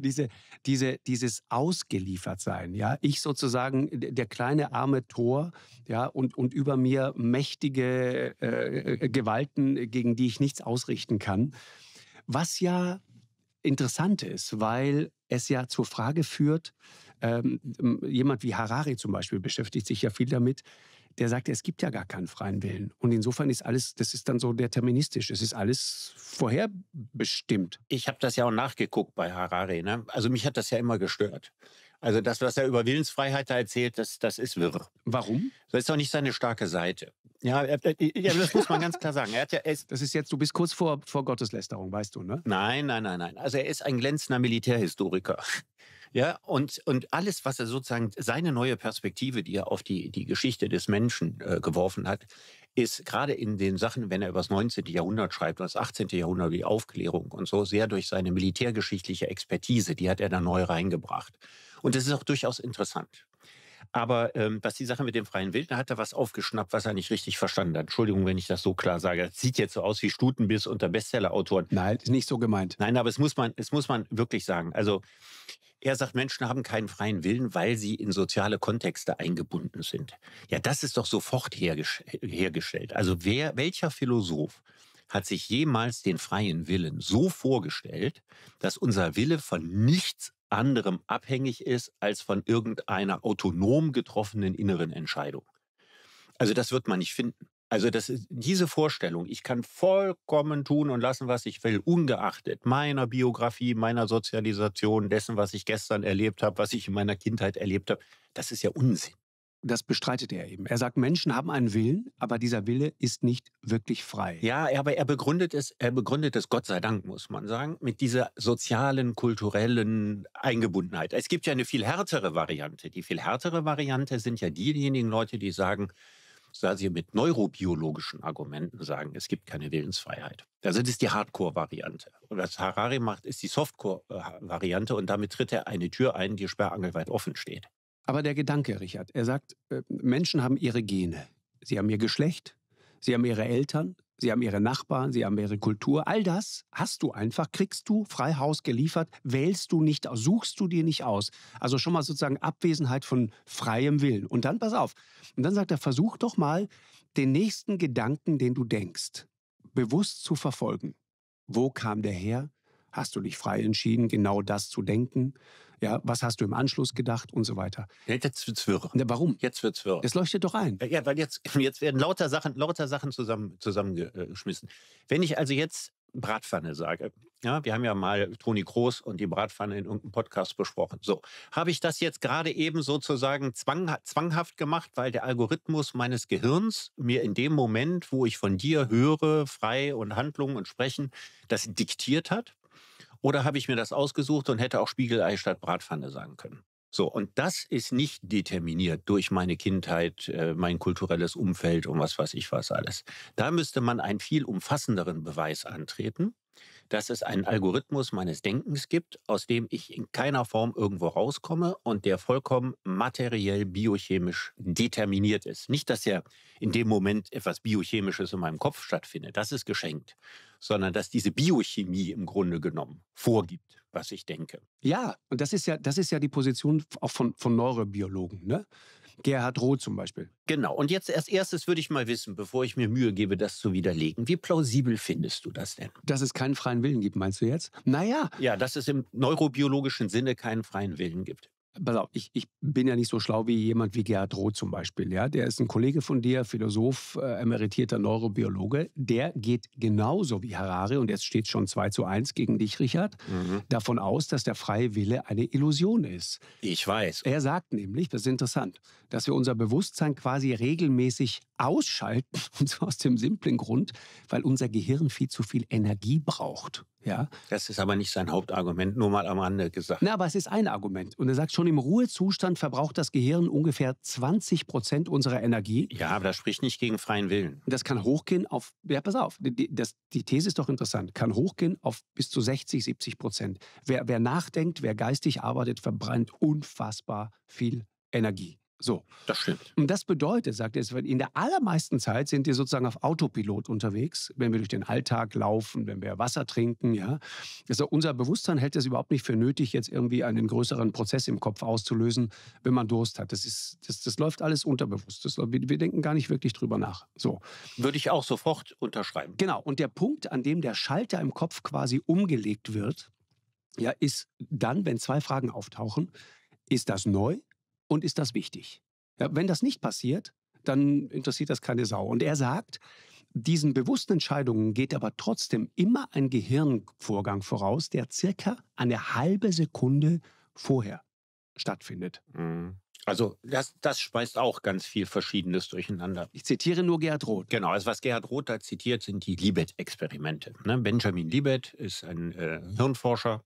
diese, diese, dieses Ausgeliefertsein, ja. Ich sozusagen der kleine arme Tor, ja, und, und über mir mächtige äh, Gewalten, gegen die ich nichts ausrichten kann. Was ja interessant ist, weil es ja zur Frage führt, ähm, jemand wie Harari zum Beispiel beschäftigt sich ja viel damit, der sagt, es gibt ja gar keinen freien Willen. Und insofern ist alles, das ist dann so deterministisch, es ist alles vorherbestimmt. Ich habe das ja auch nachgeguckt bei Harare. Ne? Also mich hat das ja immer gestört. Also das, was er über Willensfreiheit da erzählt, das, das ist wirr. Warum? Das ist doch nicht seine starke Seite. Ja, äh, äh, äh, das muss man ganz klar sagen. Er hat ja, er ist, das ist jetzt, du bist kurz vor, vor Gotteslästerung, weißt du, ne? Nein, nein, nein, nein. Also er ist ein glänzender Militärhistoriker. Ja, und, und alles, was er sozusagen, seine neue Perspektive, die er auf die, die Geschichte des Menschen äh, geworfen hat, ist gerade in den Sachen, wenn er über das 19. Jahrhundert schreibt, das 18. Jahrhundert, die Aufklärung und so, sehr durch seine militärgeschichtliche Expertise, die hat er da neu reingebracht. Und das ist auch durchaus interessant. Aber ähm, was die Sache mit dem freien Wilden, hat er was aufgeschnappt, was er nicht richtig verstanden hat. Entschuldigung, wenn ich das so klar sage. Das sieht jetzt so aus wie Stutenbiss unter Bestsellerautoren. Nein, ist nicht so gemeint. Nein, aber es muss man, es muss man wirklich sagen. Also er sagt, Menschen haben keinen freien Willen, weil sie in soziale Kontexte eingebunden sind. Ja, das ist doch sofort hergestellt. Also wer, welcher Philosoph hat sich jemals den freien Willen so vorgestellt, dass unser Wille von nichts anderem abhängig ist als von irgendeiner autonom getroffenen inneren Entscheidung? Also das wird man nicht finden. Also das diese Vorstellung, ich kann vollkommen tun und lassen, was ich will, ungeachtet meiner Biografie, meiner Sozialisation, dessen, was ich gestern erlebt habe, was ich in meiner Kindheit erlebt habe, das ist ja Unsinn. Das bestreitet er eben. Er sagt, Menschen haben einen Willen, aber dieser Wille ist nicht wirklich frei. Ja, aber er begründet es, er begründet es, Gott sei Dank, muss man sagen, mit dieser sozialen, kulturellen Eingebundenheit. Es gibt ja eine viel härtere Variante. Die viel härtere Variante sind ja diejenigen Leute, die sagen, dass also sie mit neurobiologischen Argumenten sagen, es gibt keine Willensfreiheit. Also das ist die Hardcore-Variante. Und was Harari macht, ist die Softcore-Variante und damit tritt er eine Tür ein, die sperrangelweit offen steht. Aber der Gedanke, Richard, er sagt, äh, Menschen haben ihre Gene. Sie haben ihr Geschlecht, sie haben ihre Eltern, Sie haben ihre Nachbarn, sie haben ihre Kultur. All das hast du einfach, kriegst du frei Haus geliefert, wählst du nicht aus, suchst du dir nicht aus. Also schon mal sozusagen Abwesenheit von freiem Willen. Und dann pass auf. Und dann sagt er, versuch doch mal, den nächsten Gedanken, den du denkst, bewusst zu verfolgen. Wo kam der her? Hast du dich frei entschieden, genau das zu denken? Ja, was hast du im Anschluss gedacht und so weiter. Ja, jetzt wird's wirr. Na, warum? Jetzt wird's wirr. Es leuchtet doch ein. Äh, ja, weil jetzt, jetzt werden lauter Sachen, lauter Sachen zusammen, zusammengeschmissen. Wenn ich also jetzt Bratpfanne sage. Ja, wir haben ja mal Toni Groß und die Bratpfanne in irgendeinem Podcast besprochen. So, habe ich das jetzt gerade eben sozusagen zwang, zwanghaft gemacht, weil der Algorithmus meines Gehirns mir in dem Moment, wo ich von dir höre, frei und Handlungen und sprechen, das diktiert hat? Oder habe ich mir das ausgesucht und hätte auch Spiegelei statt Bratpfanne sagen können? So, und das ist nicht determiniert durch meine Kindheit, äh, mein kulturelles Umfeld und was weiß ich was alles. Da müsste man einen viel umfassenderen Beweis antreten dass es einen Algorithmus meines Denkens gibt, aus dem ich in keiner Form irgendwo rauskomme und der vollkommen materiell biochemisch determiniert ist. Nicht, dass ja in dem Moment etwas Biochemisches in meinem Kopf stattfindet, das ist geschenkt, sondern dass diese Biochemie im Grunde genommen vorgibt, was ich denke. Ja, und das ist ja, das ist ja die Position auch von, von Neurobiologen. Ne? Gerhard Roh zum Beispiel. Genau. Und jetzt als erstes würde ich mal wissen, bevor ich mir Mühe gebe, das zu widerlegen, wie plausibel findest du das denn? Dass es keinen freien Willen gibt, meinst du jetzt? Naja. Ja, dass es im neurobiologischen Sinne keinen freien Willen gibt pass auf, ich, ich bin ja nicht so schlau wie jemand wie Gerhard Roth zum Beispiel. Ja? Der ist ein Kollege von dir, Philosoph, äh, emeritierter Neurobiologe. Der geht genauso wie Harari, und jetzt steht schon 2 zu 1 gegen dich, Richard, mhm. davon aus, dass der freie Wille eine Illusion ist. Ich weiß. Er sagt nämlich, das ist interessant, dass wir unser Bewusstsein quasi regelmäßig ausschalten und zwar aus dem simplen Grund, weil unser Gehirn viel zu viel Energie braucht. Ja. Das ist aber nicht sein Hauptargument, nur mal am Rande gesagt. Na, aber es ist ein Argument. Und er sagt, schon im Ruhezustand verbraucht das Gehirn ungefähr 20 Prozent unserer Energie. Ja, aber das spricht nicht gegen freien Willen. Das kann hochgehen auf, ja, pass auf, die, das, die These ist doch interessant, kann hochgehen auf bis zu 60, 70 Prozent. Wer, wer nachdenkt, wer geistig arbeitet, verbrennt unfassbar viel Energie. So. Das stimmt. Und das bedeutet, sagt er, in der allermeisten Zeit sind wir sozusagen auf Autopilot unterwegs, wenn wir durch den Alltag laufen, wenn wir Wasser trinken, ja. Also unser Bewusstsein hält es überhaupt nicht für nötig, jetzt irgendwie einen größeren Prozess im Kopf auszulösen, wenn man Durst hat. Das ist, das, das läuft alles unterbewusst. Das, wir, wir denken gar nicht wirklich drüber nach. So. Würde ich auch sofort unterschreiben. Genau. Und der Punkt, an dem der Schalter im Kopf quasi umgelegt wird, ja, ist dann, wenn zwei Fragen auftauchen, ist das neu und ist das wichtig? Ja, wenn das nicht passiert, dann interessiert das keine Sau. Und er sagt, diesen bewussten Entscheidungen geht aber trotzdem immer ein Gehirnvorgang voraus, der circa eine halbe Sekunde vorher stattfindet. Mhm. Also das, das schmeißt auch ganz viel Verschiedenes durcheinander. Ich zitiere nur Gerhard Roth. Genau, also was Gerhard Roth da zitiert, sind die Libet-Experimente. Ne? Benjamin Libet ist ein äh, Hirnforscher,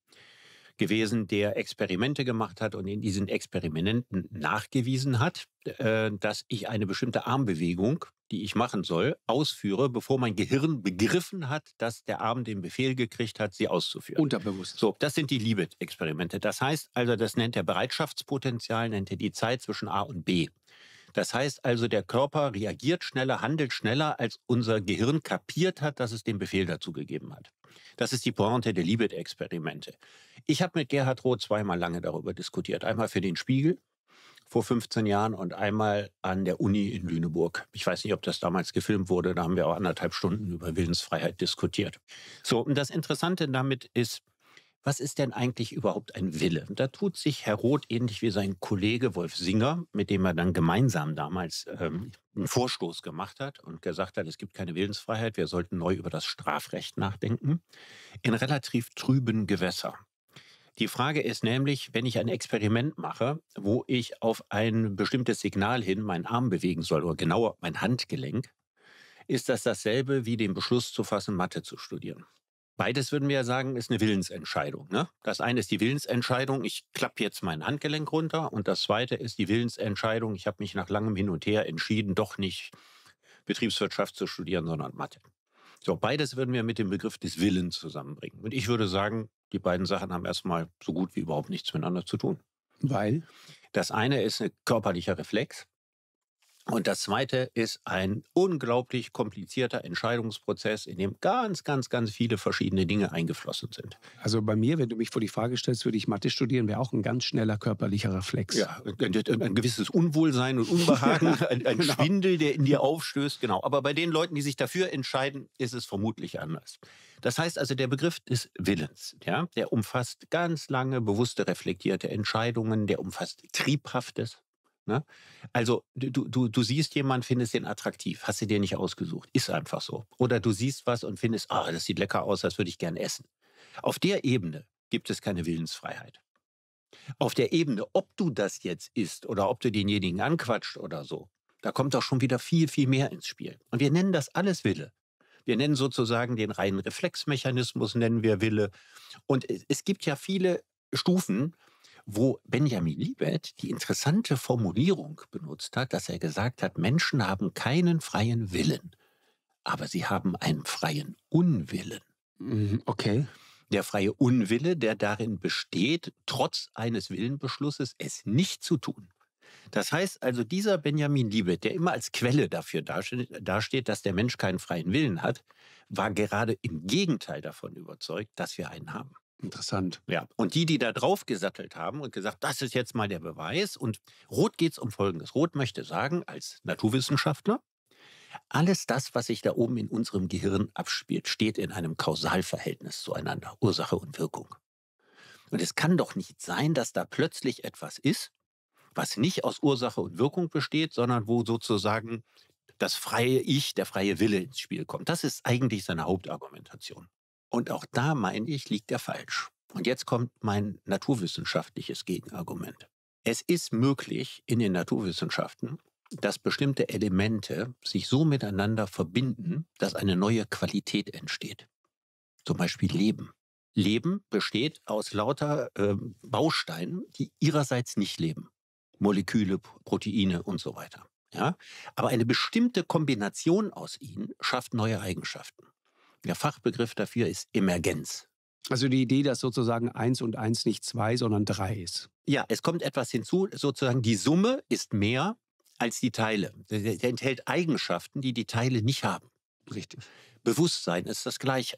gewesen, der Experimente gemacht hat und in diesen Experimenten nachgewiesen hat, äh, dass ich eine bestimmte Armbewegung, die ich machen soll, ausführe, bevor mein Gehirn begriffen hat, dass der Arm den Befehl gekriegt hat, sie auszuführen. Unterbewusst. So, das sind die Liebet-Experimente. Das heißt also, das nennt er Bereitschaftspotenzial, nennt er die Zeit zwischen A und B. Das heißt also, der Körper reagiert schneller, handelt schneller, als unser Gehirn kapiert hat, dass es den Befehl dazu gegeben hat. Das ist die Pointe der Libet-Experimente. Ich habe mit Gerhard Roth zweimal lange darüber diskutiert. Einmal für den Spiegel vor 15 Jahren und einmal an der Uni in Lüneburg. Ich weiß nicht, ob das damals gefilmt wurde. Da haben wir auch anderthalb Stunden über Willensfreiheit diskutiert. So, und das Interessante damit ist, was ist denn eigentlich überhaupt ein Wille? da tut sich Herr Roth ähnlich wie sein Kollege Wolf Singer, mit dem er dann gemeinsam damals ähm, einen Vorstoß gemacht hat und gesagt hat, es gibt keine Willensfreiheit, wir sollten neu über das Strafrecht nachdenken, in relativ trüben Gewässer. Die Frage ist nämlich, wenn ich ein Experiment mache, wo ich auf ein bestimmtes Signal hin meinen Arm bewegen soll oder genauer mein Handgelenk, ist das dasselbe wie den Beschluss zu fassen, Mathe zu studieren. Beides würden wir ja sagen, ist eine Willensentscheidung. Ne? Das eine ist die Willensentscheidung, ich klappe jetzt mein Handgelenk runter. Und das zweite ist die Willensentscheidung, ich habe mich nach langem Hin und Her entschieden, doch nicht Betriebswirtschaft zu studieren, sondern Mathe. So, beides würden wir mit dem Begriff des Willens zusammenbringen. Und ich würde sagen, die beiden Sachen haben erstmal so gut wie überhaupt nichts miteinander zu tun. Weil? Das eine ist ein körperlicher Reflex. Und das zweite ist ein unglaublich komplizierter Entscheidungsprozess, in dem ganz, ganz, ganz viele verschiedene Dinge eingeflossen sind. Also bei mir, wenn du mich vor die Frage stellst, würde ich Mathe studieren, wäre auch ein ganz schneller körperlicher Reflex. Ja, ein, ein gewisses Unwohlsein und Unbehagen, ein, ein genau. Schwindel, der in dir aufstößt, genau. Aber bei den Leuten, die sich dafür entscheiden, ist es vermutlich anders. Das heißt also, der Begriff des Willens, ja, der umfasst ganz lange bewusste, reflektierte Entscheidungen, der umfasst Triebhaftes, Ne? Also du, du, du siehst jemanden, findest den attraktiv, hast du dir nicht ausgesucht, ist einfach so. Oder du siehst was und findest, ah, das sieht lecker aus, das würde ich gerne essen. Auf der Ebene gibt es keine Willensfreiheit. Auf der Ebene, ob du das jetzt isst oder ob du denjenigen anquatscht oder so, da kommt doch schon wieder viel, viel mehr ins Spiel. Und wir nennen das alles Wille. Wir nennen sozusagen den reinen Reflexmechanismus, nennen wir Wille. Und es gibt ja viele Stufen, wo Benjamin Liebert die interessante Formulierung benutzt hat, dass er gesagt hat, Menschen haben keinen freien Willen, aber sie haben einen freien Unwillen. Mhm, okay. Der freie Unwille, der darin besteht, trotz eines Willenbeschlusses es nicht zu tun. Das heißt also, dieser Benjamin Liebet, der immer als Quelle dafür dasteht, dass der Mensch keinen freien Willen hat, war gerade im Gegenteil davon überzeugt, dass wir einen haben. Interessant. Ja. Und die, die da drauf gesattelt haben und gesagt, das ist jetzt mal der Beweis. Und Rot geht es um Folgendes. Rot möchte sagen, als Naturwissenschaftler, alles das, was sich da oben in unserem Gehirn abspielt, steht in einem Kausalverhältnis zueinander, Ursache und Wirkung. Und es kann doch nicht sein, dass da plötzlich etwas ist, was nicht aus Ursache und Wirkung besteht, sondern wo sozusagen das freie Ich, der freie Wille ins Spiel kommt. Das ist eigentlich seine Hauptargumentation. Und auch da, meine ich, liegt er falsch. Und jetzt kommt mein naturwissenschaftliches Gegenargument. Es ist möglich in den Naturwissenschaften, dass bestimmte Elemente sich so miteinander verbinden, dass eine neue Qualität entsteht. Zum Beispiel Leben. Leben besteht aus lauter äh, Bausteinen, die ihrerseits nicht leben. Moleküle, Proteine und so weiter. Ja? Aber eine bestimmte Kombination aus ihnen schafft neue Eigenschaften. Der Fachbegriff dafür ist Emergenz. Also die Idee, dass sozusagen eins und eins nicht zwei, sondern drei ist. Ja, es kommt etwas hinzu, sozusagen die Summe ist mehr als die Teile. Sie enthält Eigenschaften, die die Teile nicht haben. Richtig. Bewusstsein ist das Gleiche.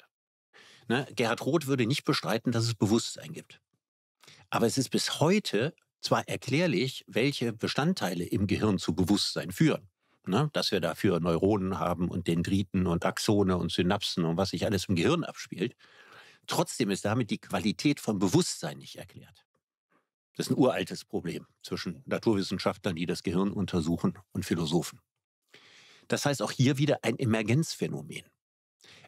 Ne? Gerhard Roth würde nicht bestreiten, dass es Bewusstsein gibt. Aber es ist bis heute zwar erklärlich, welche Bestandteile im Gehirn zu Bewusstsein führen ne? dass wir dafür Neuronen haben und Dendriten und Axone und Synapsen und was sich alles im Gehirn abspielt. Trotzdem ist damit die Qualität von Bewusstsein nicht erklärt. Das ist ein uraltes Problem zwischen Naturwissenschaftlern, die das Gehirn untersuchen, und Philosophen. Das heißt auch hier wieder ein Emergenzphänomen.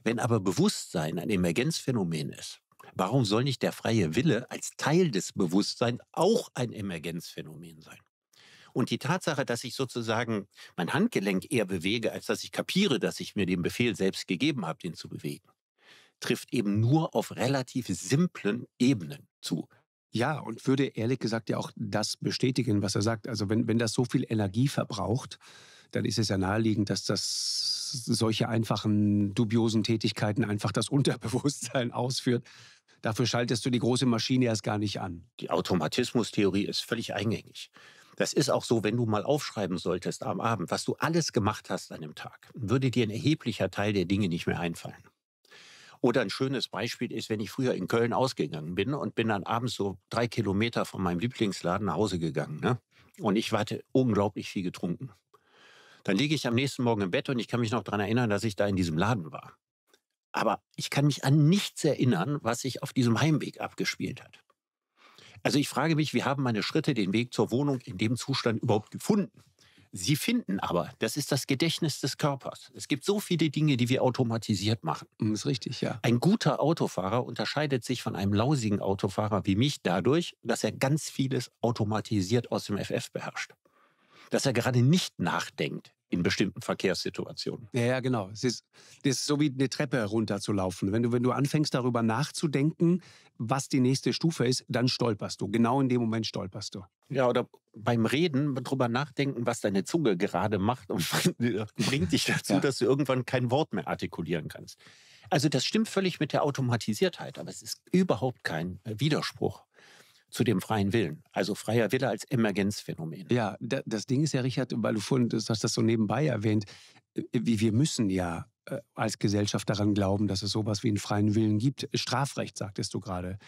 Wenn aber Bewusstsein ein Emergenzphänomen ist, warum soll nicht der freie Wille als Teil des Bewusstseins auch ein Emergenzphänomen sein? Und die Tatsache, dass ich sozusagen mein Handgelenk eher bewege, als dass ich kapiere, dass ich mir den Befehl selbst gegeben habe, den zu bewegen, trifft eben nur auf relativ simplen Ebenen zu. Ja, und würde ehrlich gesagt ja auch das bestätigen, was er sagt. Also wenn, wenn das so viel Energie verbraucht, dann ist es ja naheliegend, dass das solche einfachen, dubiosen Tätigkeiten einfach das Unterbewusstsein ausführt. Dafür schaltest du die große Maschine erst gar nicht an. Die Automatismustheorie ist völlig eingängig. Das ist auch so, wenn du mal aufschreiben solltest am Abend, was du alles gemacht hast an dem Tag, würde dir ein erheblicher Teil der Dinge nicht mehr einfallen. Oder ein schönes Beispiel ist, wenn ich früher in Köln ausgegangen bin und bin dann abends so drei Kilometer von meinem Lieblingsladen nach Hause gegangen. Ne? Und ich hatte unglaublich viel getrunken. Dann liege ich am nächsten Morgen im Bett und ich kann mich noch daran erinnern, dass ich da in diesem Laden war. Aber ich kann mich an nichts erinnern, was sich auf diesem Heimweg abgespielt hat. Also ich frage mich, wie haben meine Schritte den Weg zur Wohnung in dem Zustand überhaupt gefunden? Sie finden aber, das ist das Gedächtnis des Körpers. Es gibt so viele Dinge, die wir automatisiert machen. Das mhm, ist richtig, ja. Ein guter Autofahrer unterscheidet sich von einem lausigen Autofahrer wie mich dadurch, dass er ganz vieles automatisiert aus dem FF beherrscht. Dass er gerade nicht nachdenkt in bestimmten Verkehrssituationen. Ja, ja, genau. Es ist, es ist so wie eine Treppe runterzulaufen. Wenn du, wenn du anfängst, darüber nachzudenken, was die nächste Stufe ist, dann stolperst du. Genau in dem Moment stolperst du. Ja, oder beim Reden darüber nachdenken, was deine Zunge gerade macht und äh, bringt dich dazu, ja. dass du irgendwann kein Wort mehr artikulieren kannst. Also das stimmt völlig mit der Automatisiertheit, aber es ist überhaupt kein äh, Widerspruch zu dem freien Willen. Also freier Wille als Emergenzphänomen. Ja, das Ding ist ja, Richard, weil du vorhin du hast das so nebenbei erwähnt, äh, wir müssen ja äh, als Gesellschaft daran glauben, dass es sowas wie einen freien Willen gibt. Strafrecht, sagtest du gerade.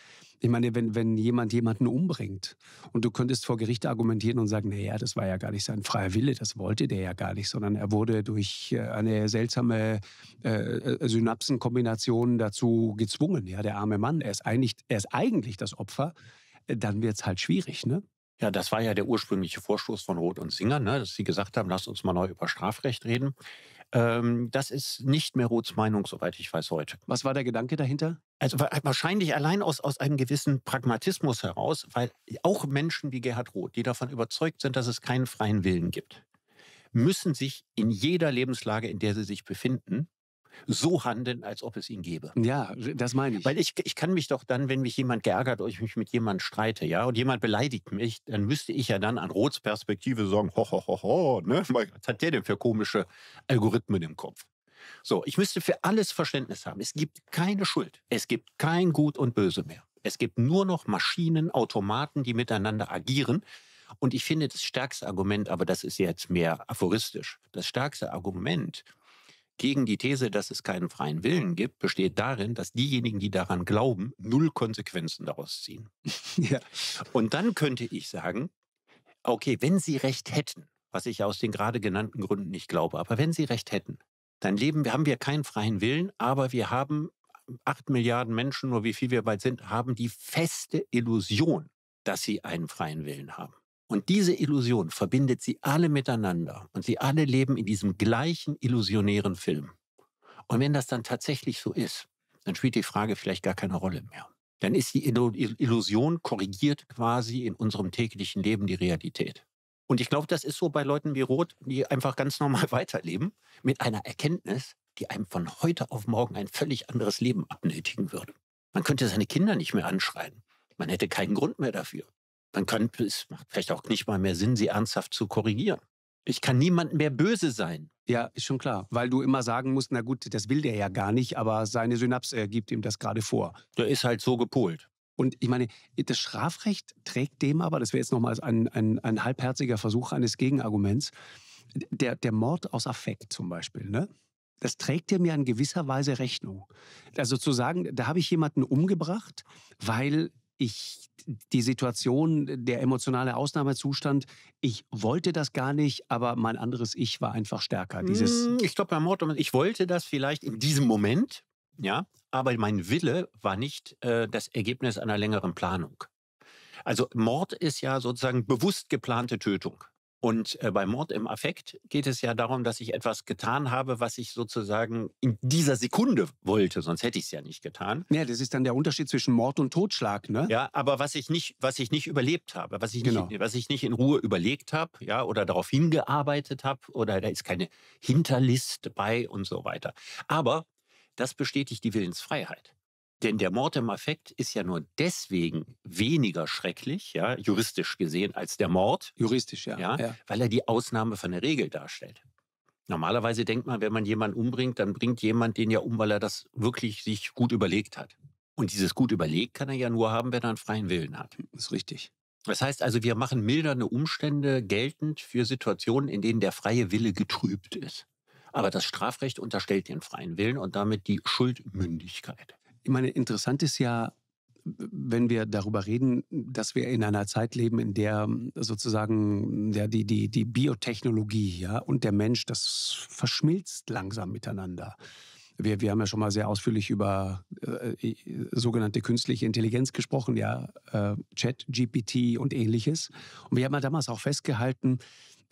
Ich meine, wenn, wenn jemand jemanden umbringt und du könntest vor Gericht argumentieren und sagen, naja, das war ja gar nicht sein freier Wille, das wollte der ja gar nicht, sondern er wurde durch äh, eine seltsame äh, Synapsenkombination dazu gezwungen. Ja, der arme Mann, er ist, eigentlich, er ist eigentlich das Opfer, äh, dann wird es halt schwierig, ne? Ja, das war ja der ursprüngliche Vorstoß von Roth und Singer, ne, dass sie gesagt haben, lasst uns mal neu über Strafrecht reden. Ähm, das ist nicht mehr Roths Meinung, soweit ich weiß heute. Was war der Gedanke dahinter? Also wahrscheinlich allein aus, aus einem gewissen Pragmatismus heraus, weil auch Menschen wie Gerhard Roth, die davon überzeugt sind, dass es keinen freien Willen gibt, müssen sich in jeder Lebenslage, in der sie sich befinden, so handeln, als ob es ihn gäbe. Ja, das meine ich. Weil ich, ich kann mich doch dann, wenn mich jemand geärgert oder ich mich mit jemandem streite, ja, und jemand beleidigt mich, dann müsste ich ja dann an Roths Perspektive sagen, ho, ho, ho, ho, ne? Was hat der denn für komische Algorithmen im Kopf? So, ich müsste für alles Verständnis haben. Es gibt keine Schuld. Es gibt kein Gut und Böse mehr. Es gibt nur noch Maschinen, Automaten, die miteinander agieren. Und ich finde das stärkste Argument, aber das ist jetzt mehr aphoristisch, das stärkste Argument gegen die These, dass es keinen freien Willen gibt, besteht darin, dass diejenigen, die daran glauben, null Konsequenzen daraus ziehen. ja. Und dann könnte ich sagen, okay, wenn sie recht hätten, was ich aus den gerade genannten Gründen nicht glaube, aber wenn sie recht hätten, dann leben, haben wir keinen freien Willen, aber wir haben acht Milliarden Menschen, nur wie viel wir bald sind, haben die feste Illusion, dass sie einen freien Willen haben. Und diese Illusion verbindet sie alle miteinander und sie alle leben in diesem gleichen illusionären Film. Und wenn das dann tatsächlich so ist, dann spielt die Frage vielleicht gar keine Rolle mehr. Dann ist die Illusion korrigiert quasi in unserem täglichen Leben die Realität. Und ich glaube, das ist so bei Leuten wie Roth, die einfach ganz normal weiterleben, mit einer Erkenntnis, die einem von heute auf morgen ein völlig anderes Leben abnötigen würde. Man könnte seine Kinder nicht mehr anschreien. Man hätte keinen Grund mehr dafür dann kann, es macht vielleicht auch nicht mal mehr Sinn, sie ernsthaft zu korrigieren. Ich kann niemandem mehr böse sein. Ja, ist schon klar. Weil du immer sagen musst, na gut, das will der ja gar nicht, aber seine Synapse äh, gibt ihm das gerade vor. Der ist halt so gepolt. Und ich meine, das Strafrecht trägt dem aber, das wäre jetzt nochmal ein, ein, ein halbherziger Versuch eines Gegenarguments, der, der Mord aus Affekt zum Beispiel, ne? das trägt ja mir in gewisser Weise Rechnung. Also zu sagen, da habe ich jemanden umgebracht, weil ich die Situation, der emotionale Ausnahmezustand, ich wollte das gar nicht, aber mein anderes Ich war einfach stärker. Dieses hm, ich glaube, beim Mord, ich wollte das vielleicht in diesem Moment, ja, aber mein Wille war nicht äh, das Ergebnis einer längeren Planung. Also Mord ist ja sozusagen bewusst geplante Tötung. Und äh, bei Mord im Affekt geht es ja darum, dass ich etwas getan habe, was ich sozusagen in dieser Sekunde wollte, sonst hätte ich es ja nicht getan. Ja, das ist dann der Unterschied zwischen Mord und Totschlag, ne? Ja, aber was ich nicht, was ich nicht überlebt habe, was ich, genau. nicht, was ich nicht in Ruhe überlegt habe, ja, oder darauf hingearbeitet habe, oder da ist keine Hinterlist bei und so weiter. Aber das bestätigt die Willensfreiheit. Denn der Mord im affekt ist ja nur deswegen weniger schrecklich, ja, juristisch gesehen, als der Mord. Juristisch, ja. ja, ja. Weil er die Ausnahme von der Regel darstellt. Normalerweise denkt man, wenn man jemanden umbringt, dann bringt jemand den ja um, weil er das wirklich sich gut überlegt hat. Und dieses gut überlegt kann er ja nur haben, wenn er einen freien Willen hat. Das ist richtig. Das heißt also, wir machen mildernde Umstände geltend für Situationen, in denen der freie Wille getrübt ist. Aber das Strafrecht unterstellt den freien Willen und damit die Schuldmündigkeit. Ich meine, interessant ist ja, wenn wir darüber reden, dass wir in einer Zeit leben, in der ähm, sozusagen ja, die, die, die Biotechnologie ja, und der Mensch, das verschmilzt langsam miteinander. Wir, wir haben ja schon mal sehr ausführlich über äh, äh sogenannte künstliche Intelligenz gesprochen, ja, äh, Chat, GPT und ähnliches. Und wir haben ja damals auch festgehalten,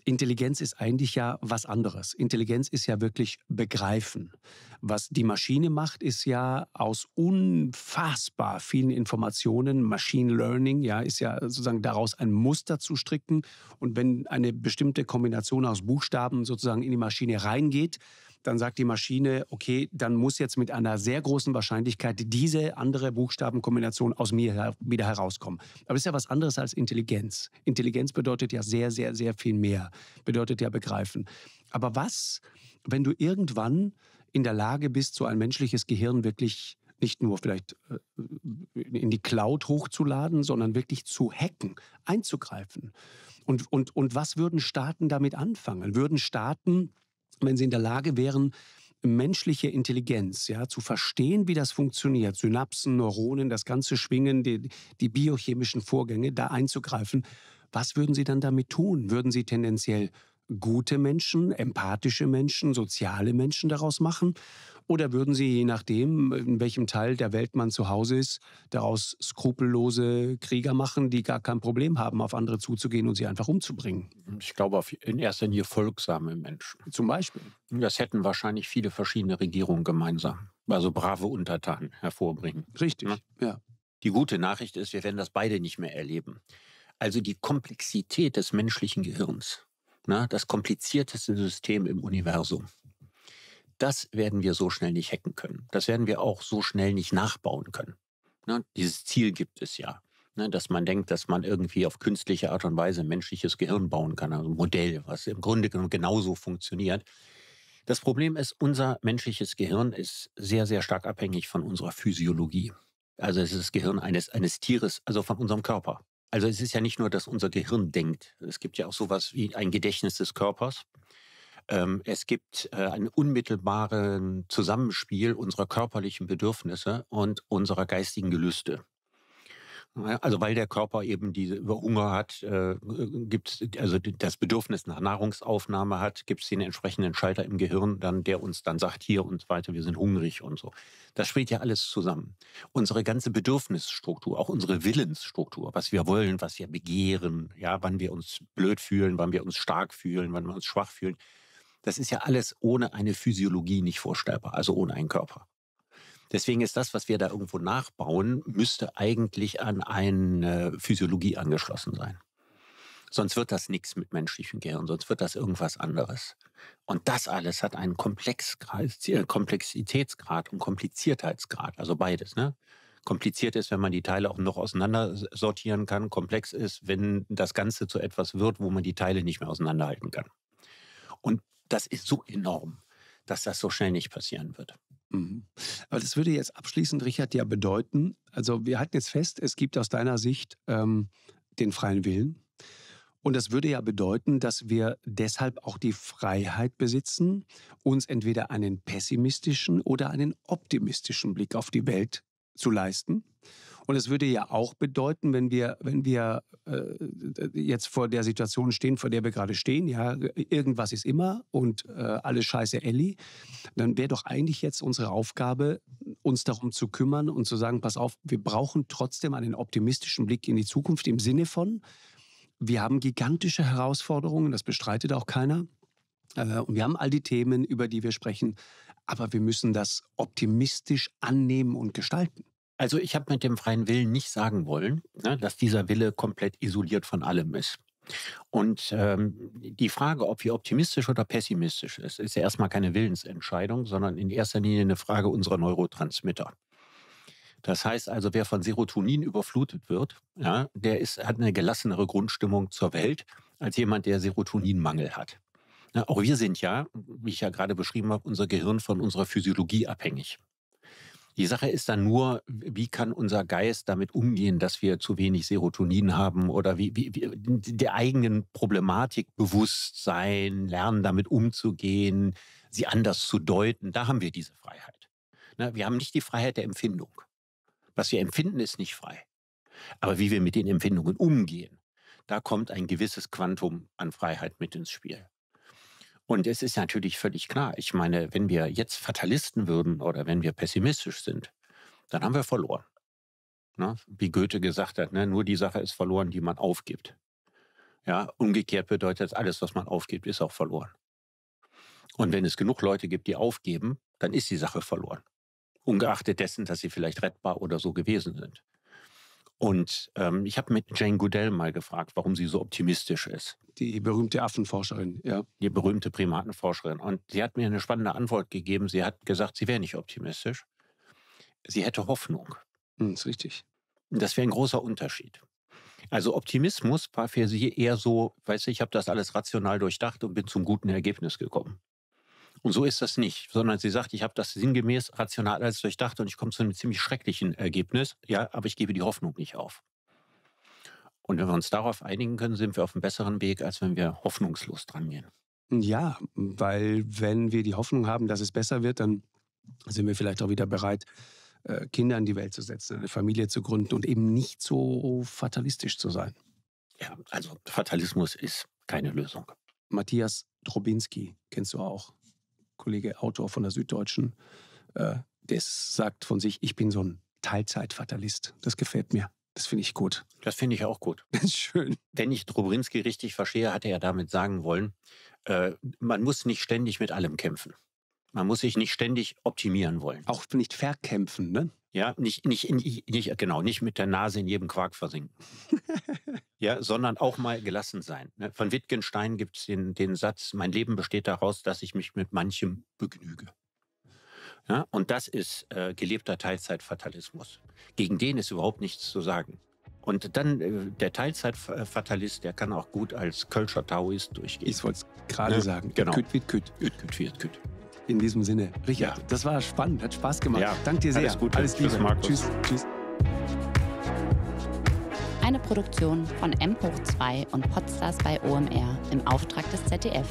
Intelligenz ist eigentlich ja was anderes. Intelligenz ist ja wirklich begreifen. Was die Maschine macht, ist ja aus unfassbar vielen Informationen, Machine Learning, ja, ist ja sozusagen daraus ein Muster zu stricken. Und wenn eine bestimmte Kombination aus Buchstaben sozusagen in die Maschine reingeht, dann sagt die Maschine, okay, dann muss jetzt mit einer sehr großen Wahrscheinlichkeit diese andere Buchstabenkombination aus mir wieder herauskommen. Aber das ist ja was anderes als Intelligenz. Intelligenz bedeutet ja sehr, sehr, sehr viel mehr, bedeutet ja begreifen. Aber was, wenn du irgendwann in der Lage bist, so ein menschliches Gehirn wirklich nicht nur vielleicht äh, in die Cloud hochzuladen, sondern wirklich zu hacken, einzugreifen. Und, und, und was würden Staaten damit anfangen? Würden Staaten wenn sie in der Lage wären, menschliche Intelligenz, ja, zu verstehen, wie das funktioniert, Synapsen, Neuronen, das ganze Schwingen, die, die biochemischen Vorgänge, da einzugreifen, was würden Sie dann damit tun? Würden Sie tendenziell gute Menschen, empathische Menschen, soziale Menschen daraus machen? Oder würden Sie, je nachdem, in welchem Teil der Welt man zu Hause ist, daraus skrupellose Krieger machen, die gar kein Problem haben, auf andere zuzugehen und sie einfach umzubringen? Ich glaube, in erster Linie folgsame Menschen. Zum Beispiel. Das hätten wahrscheinlich viele verschiedene Regierungen gemeinsam. Also brave Untertanen hervorbringen. Richtig, ja. Ne? ja. Die gute Nachricht ist, wir werden das beide nicht mehr erleben. Also die Komplexität des menschlichen Gehirns, na, ne, das komplizierteste System im Universum, das werden wir so schnell nicht hacken können. Das werden wir auch so schnell nicht nachbauen können. Ne? Dieses Ziel gibt es ja. Ne? Dass man denkt, dass man irgendwie auf künstliche Art und Weise ein menschliches Gehirn bauen kann, also ein Modell, was im Grunde genommen genauso funktioniert. Das Problem ist, unser menschliches Gehirn ist sehr, sehr stark abhängig von unserer Physiologie. Also es ist das Gehirn eines, eines Tieres, also von unserem Körper. Also es ist ja nicht nur, dass unser Gehirn denkt. Es gibt ja auch sowas wie ein Gedächtnis des Körpers. Ähm, es gibt äh, ein unmittelbaren Zusammenspiel unserer körperlichen Bedürfnisse und unserer geistigen Gelüste. Also weil der Körper eben diese Hunger hat, äh, es also das Bedürfnis nach Nahrungsaufnahme hat, gibt es den entsprechenden Schalter im Gehirn, dann der uns dann sagt hier und so weiter, wir sind hungrig und so. Das spielt ja alles zusammen. Unsere ganze Bedürfnisstruktur, auch unsere Willensstruktur, was wir wollen, was wir begehren, ja, wann wir uns blöd fühlen, wann wir uns stark fühlen, wann wir uns schwach fühlen, das ist ja alles ohne eine Physiologie nicht vorstellbar, also ohne einen Körper. Deswegen ist das, was wir da irgendwo nachbauen, müsste eigentlich an eine Physiologie angeschlossen sein. Sonst wird das nichts mit menschlichem Gehirn, sonst wird das irgendwas anderes. Und das alles hat einen äh, Komplexitätsgrad und Kompliziertheitsgrad, also beides. Ne? Kompliziert ist, wenn man die Teile auch noch auseinandersortieren kann. Komplex ist, wenn das Ganze zu etwas wird, wo man die Teile nicht mehr auseinanderhalten kann. Und das ist so enorm, dass das so schnell nicht passieren wird. Mhm. Aber das würde jetzt abschließend, Richard, ja bedeuten, also wir halten jetzt fest, es gibt aus deiner Sicht ähm, den freien Willen. Und das würde ja bedeuten, dass wir deshalb auch die Freiheit besitzen, uns entweder einen pessimistischen oder einen optimistischen Blick auf die Welt zu leisten. Und es würde ja auch bedeuten, wenn wir, wenn wir äh, jetzt vor der Situation stehen, vor der wir gerade stehen, ja, irgendwas ist immer und äh, alles scheiße Elli, dann wäre doch eigentlich jetzt unsere Aufgabe, uns darum zu kümmern und zu sagen, pass auf, wir brauchen trotzdem einen optimistischen Blick in die Zukunft im Sinne von, wir haben gigantische Herausforderungen, das bestreitet auch keiner. Äh, und wir haben all die Themen, über die wir sprechen, aber wir müssen das optimistisch annehmen und gestalten. Also ich habe mit dem freien Willen nicht sagen wollen, ne, dass dieser Wille komplett isoliert von allem ist. Und ähm, die Frage, ob wir optimistisch oder pessimistisch ist, ist ja erstmal keine Willensentscheidung, sondern in erster Linie eine Frage unserer Neurotransmitter. Das heißt also, wer von Serotonin überflutet wird, ja, der ist, hat eine gelassenere Grundstimmung zur Welt als jemand, der Serotoninmangel hat. Ja, ne, auch wir sind ja, wie ich ja gerade beschrieben habe, unser Gehirn von unserer Physiologie abhängig. Die Sache ist dann nur, wie kann unser Geist damit umgehen, dass wir zu wenig Serotonin haben oder wie, wie, wie der eigenen Problematik bewusst sein, lernen damit umzugehen, sie anders zu deuten. Da haben wir diese Freiheit. Ne? Wir haben nicht die Freiheit der Empfindung. Was wir empfinden, ist nicht frei. Aber wie wir mit den Empfindungen umgehen, da kommt ein gewisses Quantum an Freiheit mit ins Spiel. Und es ist natürlich völlig klar, ich meine, wenn wir jetzt Fatalisten würden oder wenn wir pessimistisch sind, dann haben wir verloren. Ne? Wie Goethe gesagt hat, ne? nur die Sache ist verloren, die man aufgibt. Ja, umgekehrt bedeutet, alles, was man aufgibt, ist auch verloren. Und wenn es genug Leute gibt, die aufgeben, dann ist die Sache verloren. Ungeachtet dessen, dass sie vielleicht rettbar oder so gewesen sind. Und ähm, ich habe mit Jane Goodell mal gefragt, warum sie so optimistisch ist. Die berühmte Affenforscherin, ja. Die berühmte Primatenforscherin. Und sie hat mir eine spannende Antwort gegeben. Sie hat gesagt, sie wäre nicht optimistisch. Sie hätte Hoffnung. Das hm, ist richtig. Das wäre ein großer Unterschied. Also Optimismus war für sie eher so, weißt du, ich habe das alles rational durchdacht und bin zum guten Ergebnis gekommen. Und so ist das nicht, sondern sie sagt, ich habe das sinngemäß rational als durchdacht und ich komme zu einem ziemlich schrecklichen Ergebnis. Ja, aber ich gebe die Hoffnung nicht auf. Und wenn wir uns darauf einigen können, sind wir auf einem besseren Weg, als wenn wir hoffnungslos drangehen. Ja, weil wenn wir die Hoffnung haben, dass es besser wird, dann sind wir vielleicht auch wieder bereit, äh, Kinder in die Welt zu setzen, eine Familie zu gründen und eben nicht so fatalistisch zu sein. Ja, also Fatalismus ist keine Lösung. Matthias Drobinski kennst du auch. Kollege Autor von der Süddeutschen, äh, der sagt von sich, ich bin so ein Teilzeitfatalist. Das gefällt mir. Das finde ich gut. Das finde ich auch gut. Das ist schön. Wenn ich Drobrinski richtig verstehe, hat er ja damit sagen wollen, äh, man muss nicht ständig mit allem kämpfen. Man muss sich nicht ständig optimieren wollen. Auch nicht verkämpfen, ne? Ja, nicht, nicht, nicht, nicht genau, nicht mit der Nase in jedem Quark versinken. ja, sondern auch mal gelassen sein. Ne? Von Wittgenstein gibt es den, den Satz, mein Leben besteht daraus, dass ich mich mit manchem begnüge. Ja, und das ist äh, gelebter Teilzeitfatalismus. Gegen den ist überhaupt nichts zu sagen. Und dann äh, der Teilzeitfatalist, der kann auch gut als Kölscher Taoist durchgehen. Ich wollte es gerade ja, ne? sagen. Genau. Küt, küt, küt. Küt, küt, küt. In diesem Sinne, Richard, ja. das war spannend, hat Spaß gemacht. Ja. Danke dir sehr. Alles Gute. Alles Liebe. Tschüss, Markus. Tschüss. Tschüss eine Produktion von M hoch 2 und Podstars bei OMR im Auftrag des ZDF.